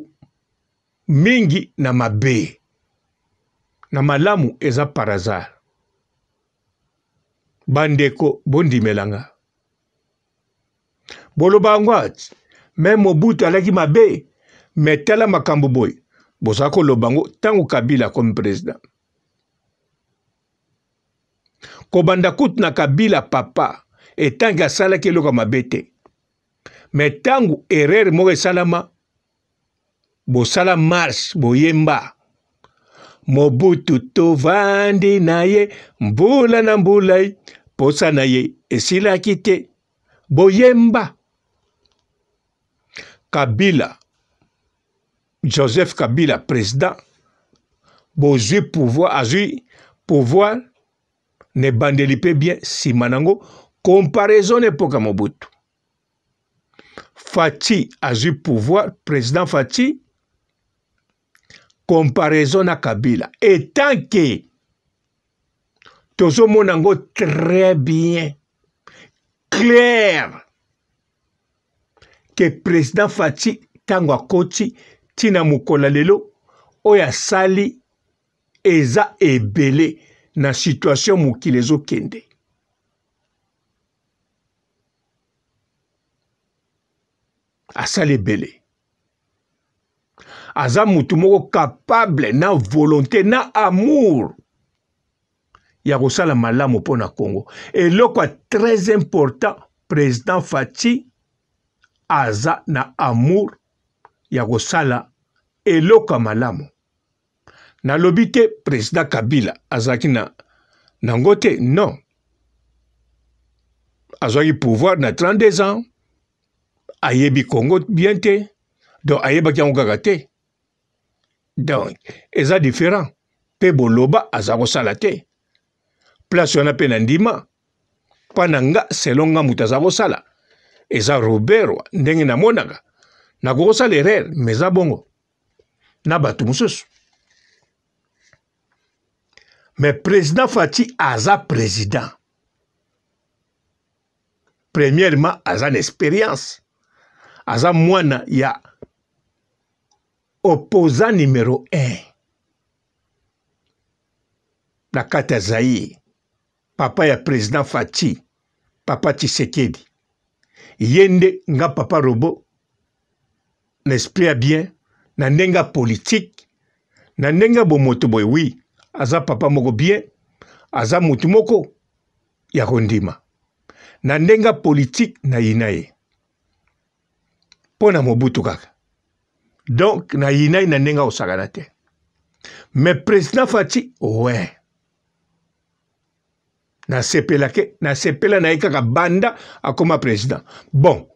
mingi na mabe na malamu eza parazare bandeko bondimelanga boloba yango ati me mobutu alaki mabe me tala makambo boye bozala koloba yango ntango kabila akomi president kobanda kutu na kabila papa etangi asalaki eloko mabe te me ntango erreur moko esalama bosala marshe boyemba mobutu tovandi na ye mbula na mbula posa na ye esilaki te boyemba kabila joseph kabila président bozwi pouvoir azwi pouvoir nebandeli mpe bien nsima nango comparaison na epoka mobutu faci azwi pouvoir président faci comparaison na kabila etant ke tozomona yango très bien clair ke président faci ntango akoti ntina mokolo lelo oyo asali eza ebele na situation mokili ezokende asali ebele aza motu moko kapable na volonté na amour ya kosala malamu mpo na congo eloko ya très important président faci aza na amour ya kosala eloko ya malamu nalobi te president kabila azalaki na nango te non azwaki pouvoir na 32 ans ayebi congo bien te donc ayebaki yango kaka te donc eza différent mpe boloba aza kosala te place wana mpe na ndima mpa na nga selo nga moto aza kosala eza roberwa ndenge namonaka nakokosala erreur me eza bongo na bato mosusu me president fati aza president premièrement aza na expérience aza mwana ya opposant numero 1 na kati ya zaire papa ya president fati papa tshisekedi ye nde nga papa robo na esprit ya bien na ndenge ya politike na ndenge ya bomoto boye wi aza papa moko bien aza motu moko ya kondima na ndenge ya politike na ye na ye mpo na mobutu kaka donk na ye na ye na ndenge akosakana te me président fati owe nasepelake nasepela na ye kaka banda akoma président bon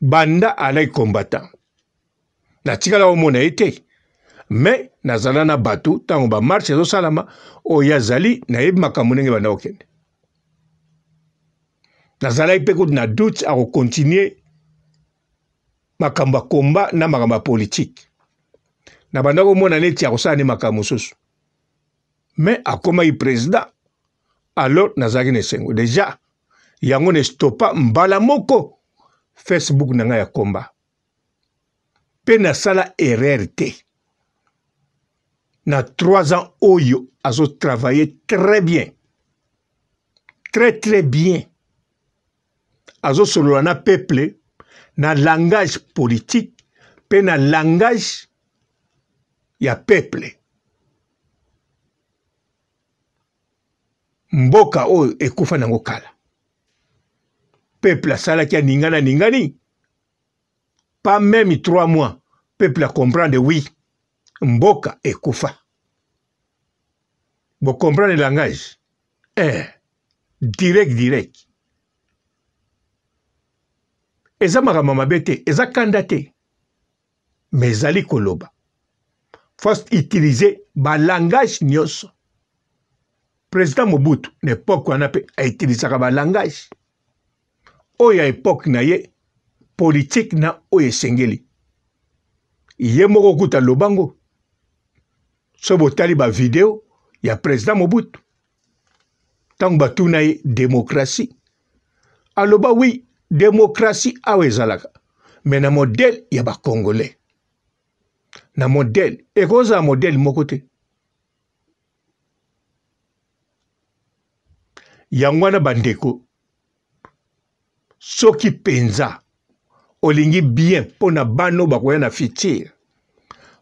banda alai combattant natikala omona ye te me nazala na bato ntango bamarshe ezosalama oyo azali nayebi makambo ndenge banda kokende nazalaki mpe kutu na dute akokontinue makambo ya komba na makambo ya politike na banda komona neti akosala nde makambo mosusu me akomaki président alors nazalaki na esengo deja yango na estopa mbala moko facebook na ngai ya komba mpe nasala erreur te na 3 ans oyo azotravaille très bien très très bien azosolola na peuple na langage politique mpe na langage ya peuple mboka oyo ekufa nango kala peuple asalaki aningani aningani pas même trois mois peuple acomprendre oui mboka ekufa bocomprendre langage eh, direct direct eza makambo mabe te eza kanda te me ezali koloba fos utilize balangage nyonso président mobutu na epoke wana mpe autilisaka balangage oyo ya epoke na ye politike na oyo esengeli ye moko okuta lobango so botali bavideo ya president mobutu ntango batuna ye demokrasi aloba wi demokrasi awa ezalaka me na modele ya bacongolais na modele ekozala modele moko te yango wana bandeko soki mpenza olingi bien mpo na bano bakoya na fitire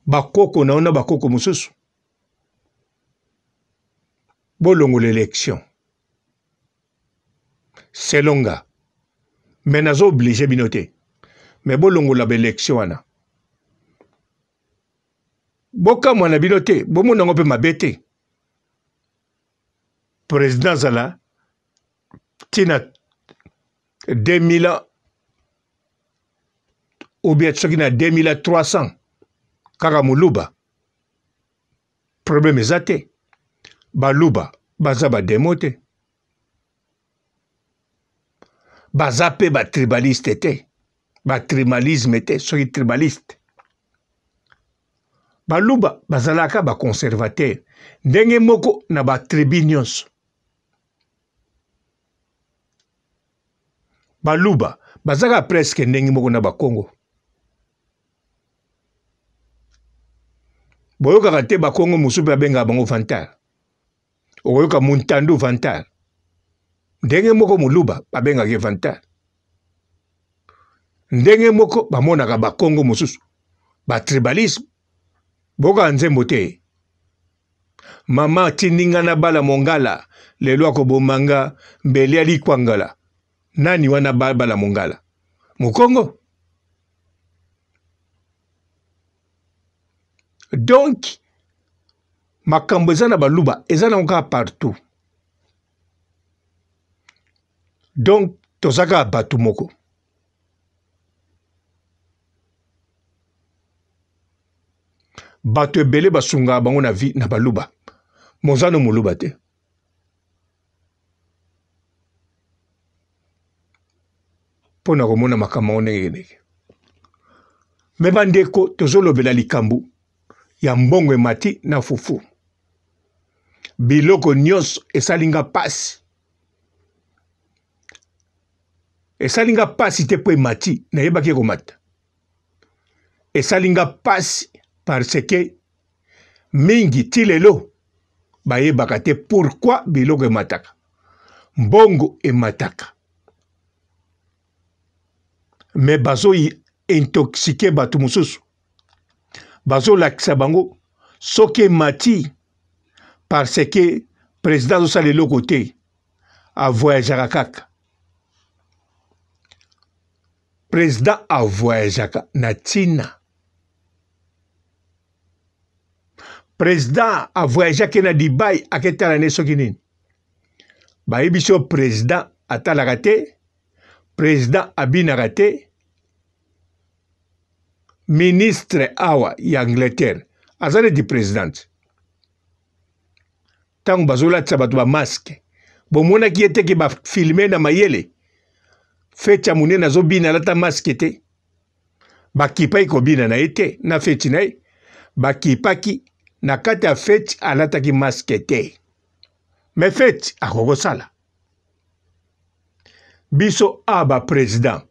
bakoko na yo na bakoko mosusu bolongola élection selon nga me nazo oblige bino te me bolongola baélection wana bokamwa na bino te bomona yango mpe mabe te président azala ntina 2000 ans ou bien soki na 2300 kaka moluba problème eza te baluba baza bademo te baza mpe batribaliste te batribalisme te soki tribaliste baluba bazalaka baconservateur ndenge moko na batribi nyonso baluba bazaka preske ndenge moko na bakongo boyokaka te bakongo mosusu mpe babengaka bango vantar okoyoka muntandu vantar ndenge moko moluba babengaka ye vantar ndenge moko bamonaka bakongo mosusu batribalisme bokaa nzembo te mama atindinga na bala mongala lelo akobomanga mbeli alikwangala nani wana babala mongala mokongo donc makambo eza na baluba eza nango kaka partout donc toza kaka bato moko bato ebele basungaka bango na vi na baluba mozano moluba te mpo na komona makambo yango ndenge ndenge me bandeko tozolobela likambo ya mbongo emati na fufu biloko nyonso esalinga pasi esalinga pasi te mpo emati nayebaki ekomata esalinga pasi parce que mingi ti lelo bayebaka te pourkui biloko emataka mbongo emataka me bazointoxike bato mosusu bazolakisa bango soki emati parce que président azosala eloko te avoyageaka kaka président avoyageaka na ntina président avoyage ake na dubai ake tala ne soki nini bayebi so président atalaka te président abinaka te ministre awa ya angleterre aza neti présidente ntango bazolatisa bato bamaske bomonaki ye teke bafilme na mayele feti ya monene azobina alata maske te bakipa ekobina na ye te na feti na ye bakipaki na kati ya feti alataki maske te me feti akokosala biso a bapresident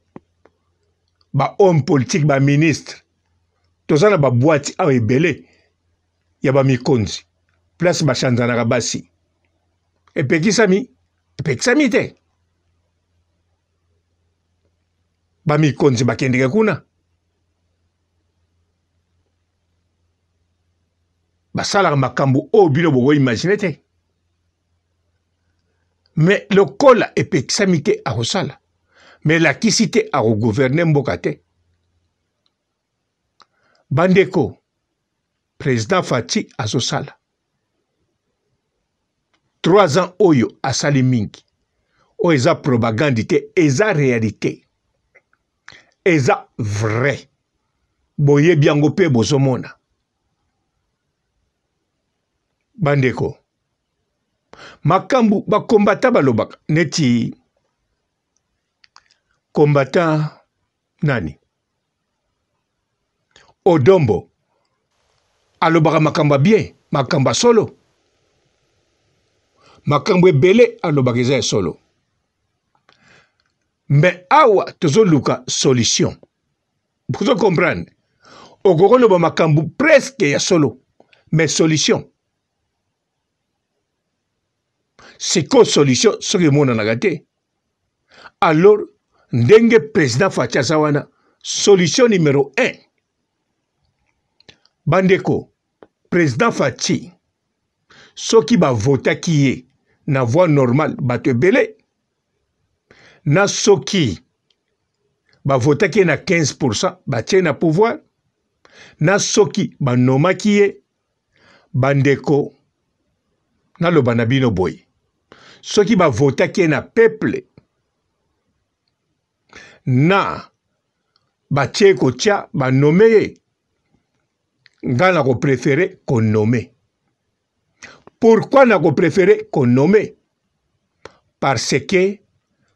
bahomme politique baministre toza na babwati awa ebele ya bamikonzi place basanzanaka basi epekisami epekisami te bamikonzi bakendeke kuna basalaka makambo oyo bino bokoimagine te me lokola epekisami te akosala me elakisi te akoguverne mboka te bandeko président fati azosala 3 ans oyo asali mingi oyo eza propagande te eza réalité eza vrai boyebi yango mpe bozomona bandeko makambo bakombata balobaka neti kombata nani odombo alobaka makambo ya bien makambo ya solo makambo ebele alobaka eza ya solo me awa tozoluka solution tozocomprendre okokoloba makambo preske ya solo me solution sikoyo solution soki emonanaka te alors ndenge président fati aza wana solution numero 1 bandeko président fati soki bavotaki ye na voie normale bato ebele na soki bavotaki ye na 15 pourcent batie na pouvoir na soki banomaki ye bandeko naloba na bino boye soki bavotaki ye na peuple na batie kotia banome ye ngai na koprefere konome pourquoi nakopréféré konome parce ke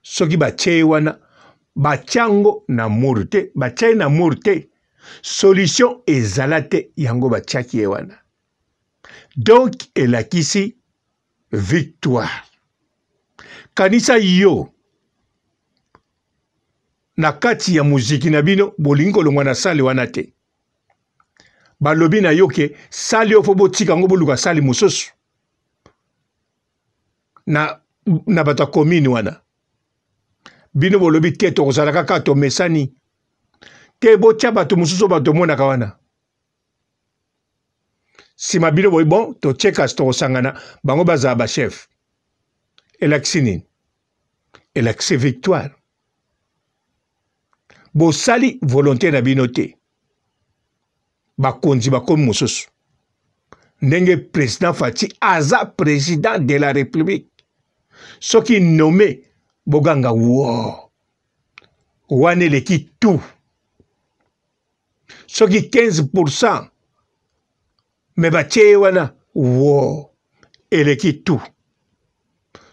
soki batie ye wana batia yango na mure te batia ye na mure te solution ezala te yango batiaki ye wana donk elakisi victoire kanisa yo na kati ya muziki na bino bolingi kolongwa na sale wana te balobi na yo ke sale oyo fo botika yango boluka sale mosusu na, na bato ya komini wana bino bolobi te tokozala kaka tomesani te botya bato mosusu oyo batomonaka wana nsima bino boyi bon totye kasi tokosangana bango bazala bashef elakisi nini elakisi victoire bosali volonté na bino te bakonzi bakomi mosusu ndenge président fati aza président de la république soki nome boganga wo wana eleki tu soki 15 me batie ye wana wo eleki tu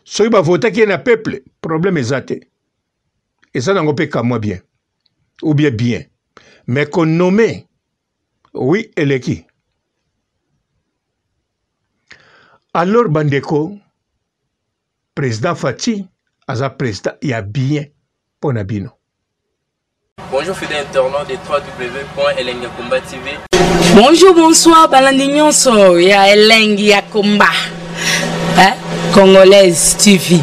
soki bavotaki ye na peuple problème eza te eza nango mpe kamwa bien ou bien bien me konome wi eleki alors bandeko president fati aza president ya bien mpo na bino bonjour fidèle internaute de 3w elengi komba tv bonjour bonsoir balandi nyonso ya elengi ya komba eh? congolaise tv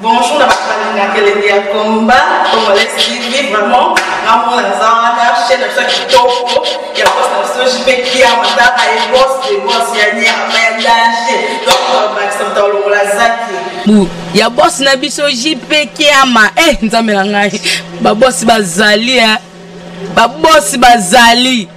bonjour na bato balinga kelenge ya komba congolais tv vraiment ngamona eza wana chaine na biso ya kitoko ya bos na biso jipekia mataka ye bos de bos ya nyerama ya dage donc bakisa moto balongola zaki ya bosi na biso jipekiama e eh, nzambe na ngai babosi bazali eh. babosi bazali e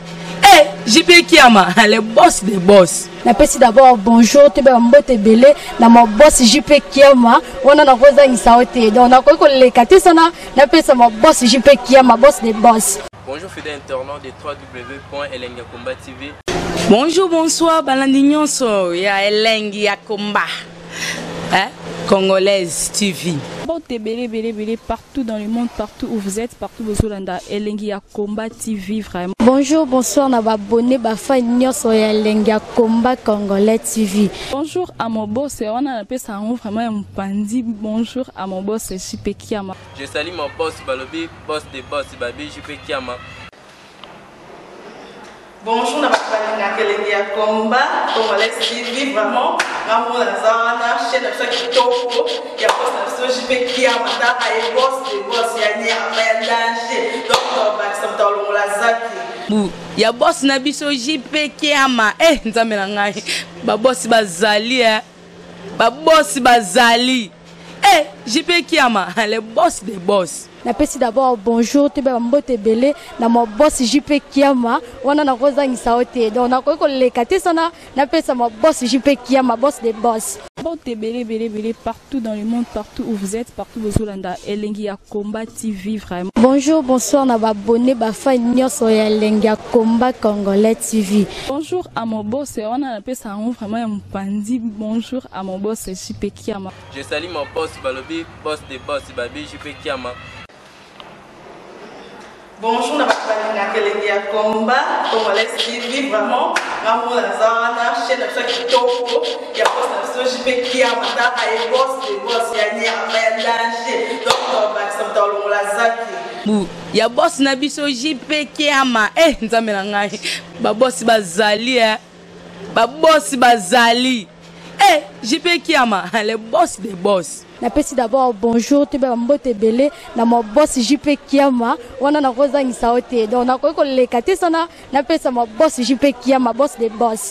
eh, jipekiama [LAUGHS] le bos de bos napesi d'abord bonjour toyebeka mbote ebele na mabosi jp kiama wana nakozangisa yo te donc nakoki koleka te sana napesa mabosi jp kiama bosi de bosi bonjour fidèle internaute de 3w elenga combat tv bonjour bonsoir balandi nyonso ya elengi ya combat eh? Congolaise TV. partout dans le monde, partout où vous êtes, partout où vous êtes, Elengi Combat TV, vraiment. Bonjour, bonsoir, on a abonné, Bafa Nyoso Elengi Combat Congolais TV. Bonjour à mon boss, on a appelé ça vraiment un pandi. Bonjour à mon boss, Jipé Kiama. Je salue mon boss, Balobi, boss de boss, Babi Jipé Kiama. bonjour na bato balinga kelenge ya komba congolais tv vraiment ngamona aza wana chaine na biso kitoko ya bos na biso jp kia mataka ye bos de bos ya nyama ya danger donc bakisa moto alongola zaki ya bosi na biso jp kiama e eh, nzambe na ngai babosi bazali e babosi bazali e eh, jp kiama le boss de boss napesi d'abord bonjour toyeba bambote ebele na mabosi ju mpe kiama wana nakozangisa yo te donc nakoki koleka te sana napesa mabosi ju mpe kiama bosi de bosi bote ebele ebele ebele partout dans le monde partout où vous êtes partout bozolanda elengi ya combat tv vraiment bonjour bonsoir na babone bafani nyonso ya elengi ya combat congolais tv bonjour à mobose wana napesa yango vraiment ya mopanzi bonjour à mobose ju mpe kiama je sali mabos balobi bos de bos babi ju mpe kiama bonjour na bato balinga kelenge ya komba congolais tv vraiment ngamona naza wana chaine na biso ya kitoko ya bos na biso jipe kiama ntaka ye bos de bos ya nyama ya danger donc babakisa moto alongola zaki ya bosi na biso jipe kiama e eh, nzambe na ngai babosi bazali e eh. babosi bazali hey, eh, jp kiama [LAUGHS] le boss de boss napesi d'abord bonjour toyebaka mbote ebele na mabos jp kiama wana nakozangisa yo te donc nakoki koleka te sana napesa mabos jp kiama bos de bos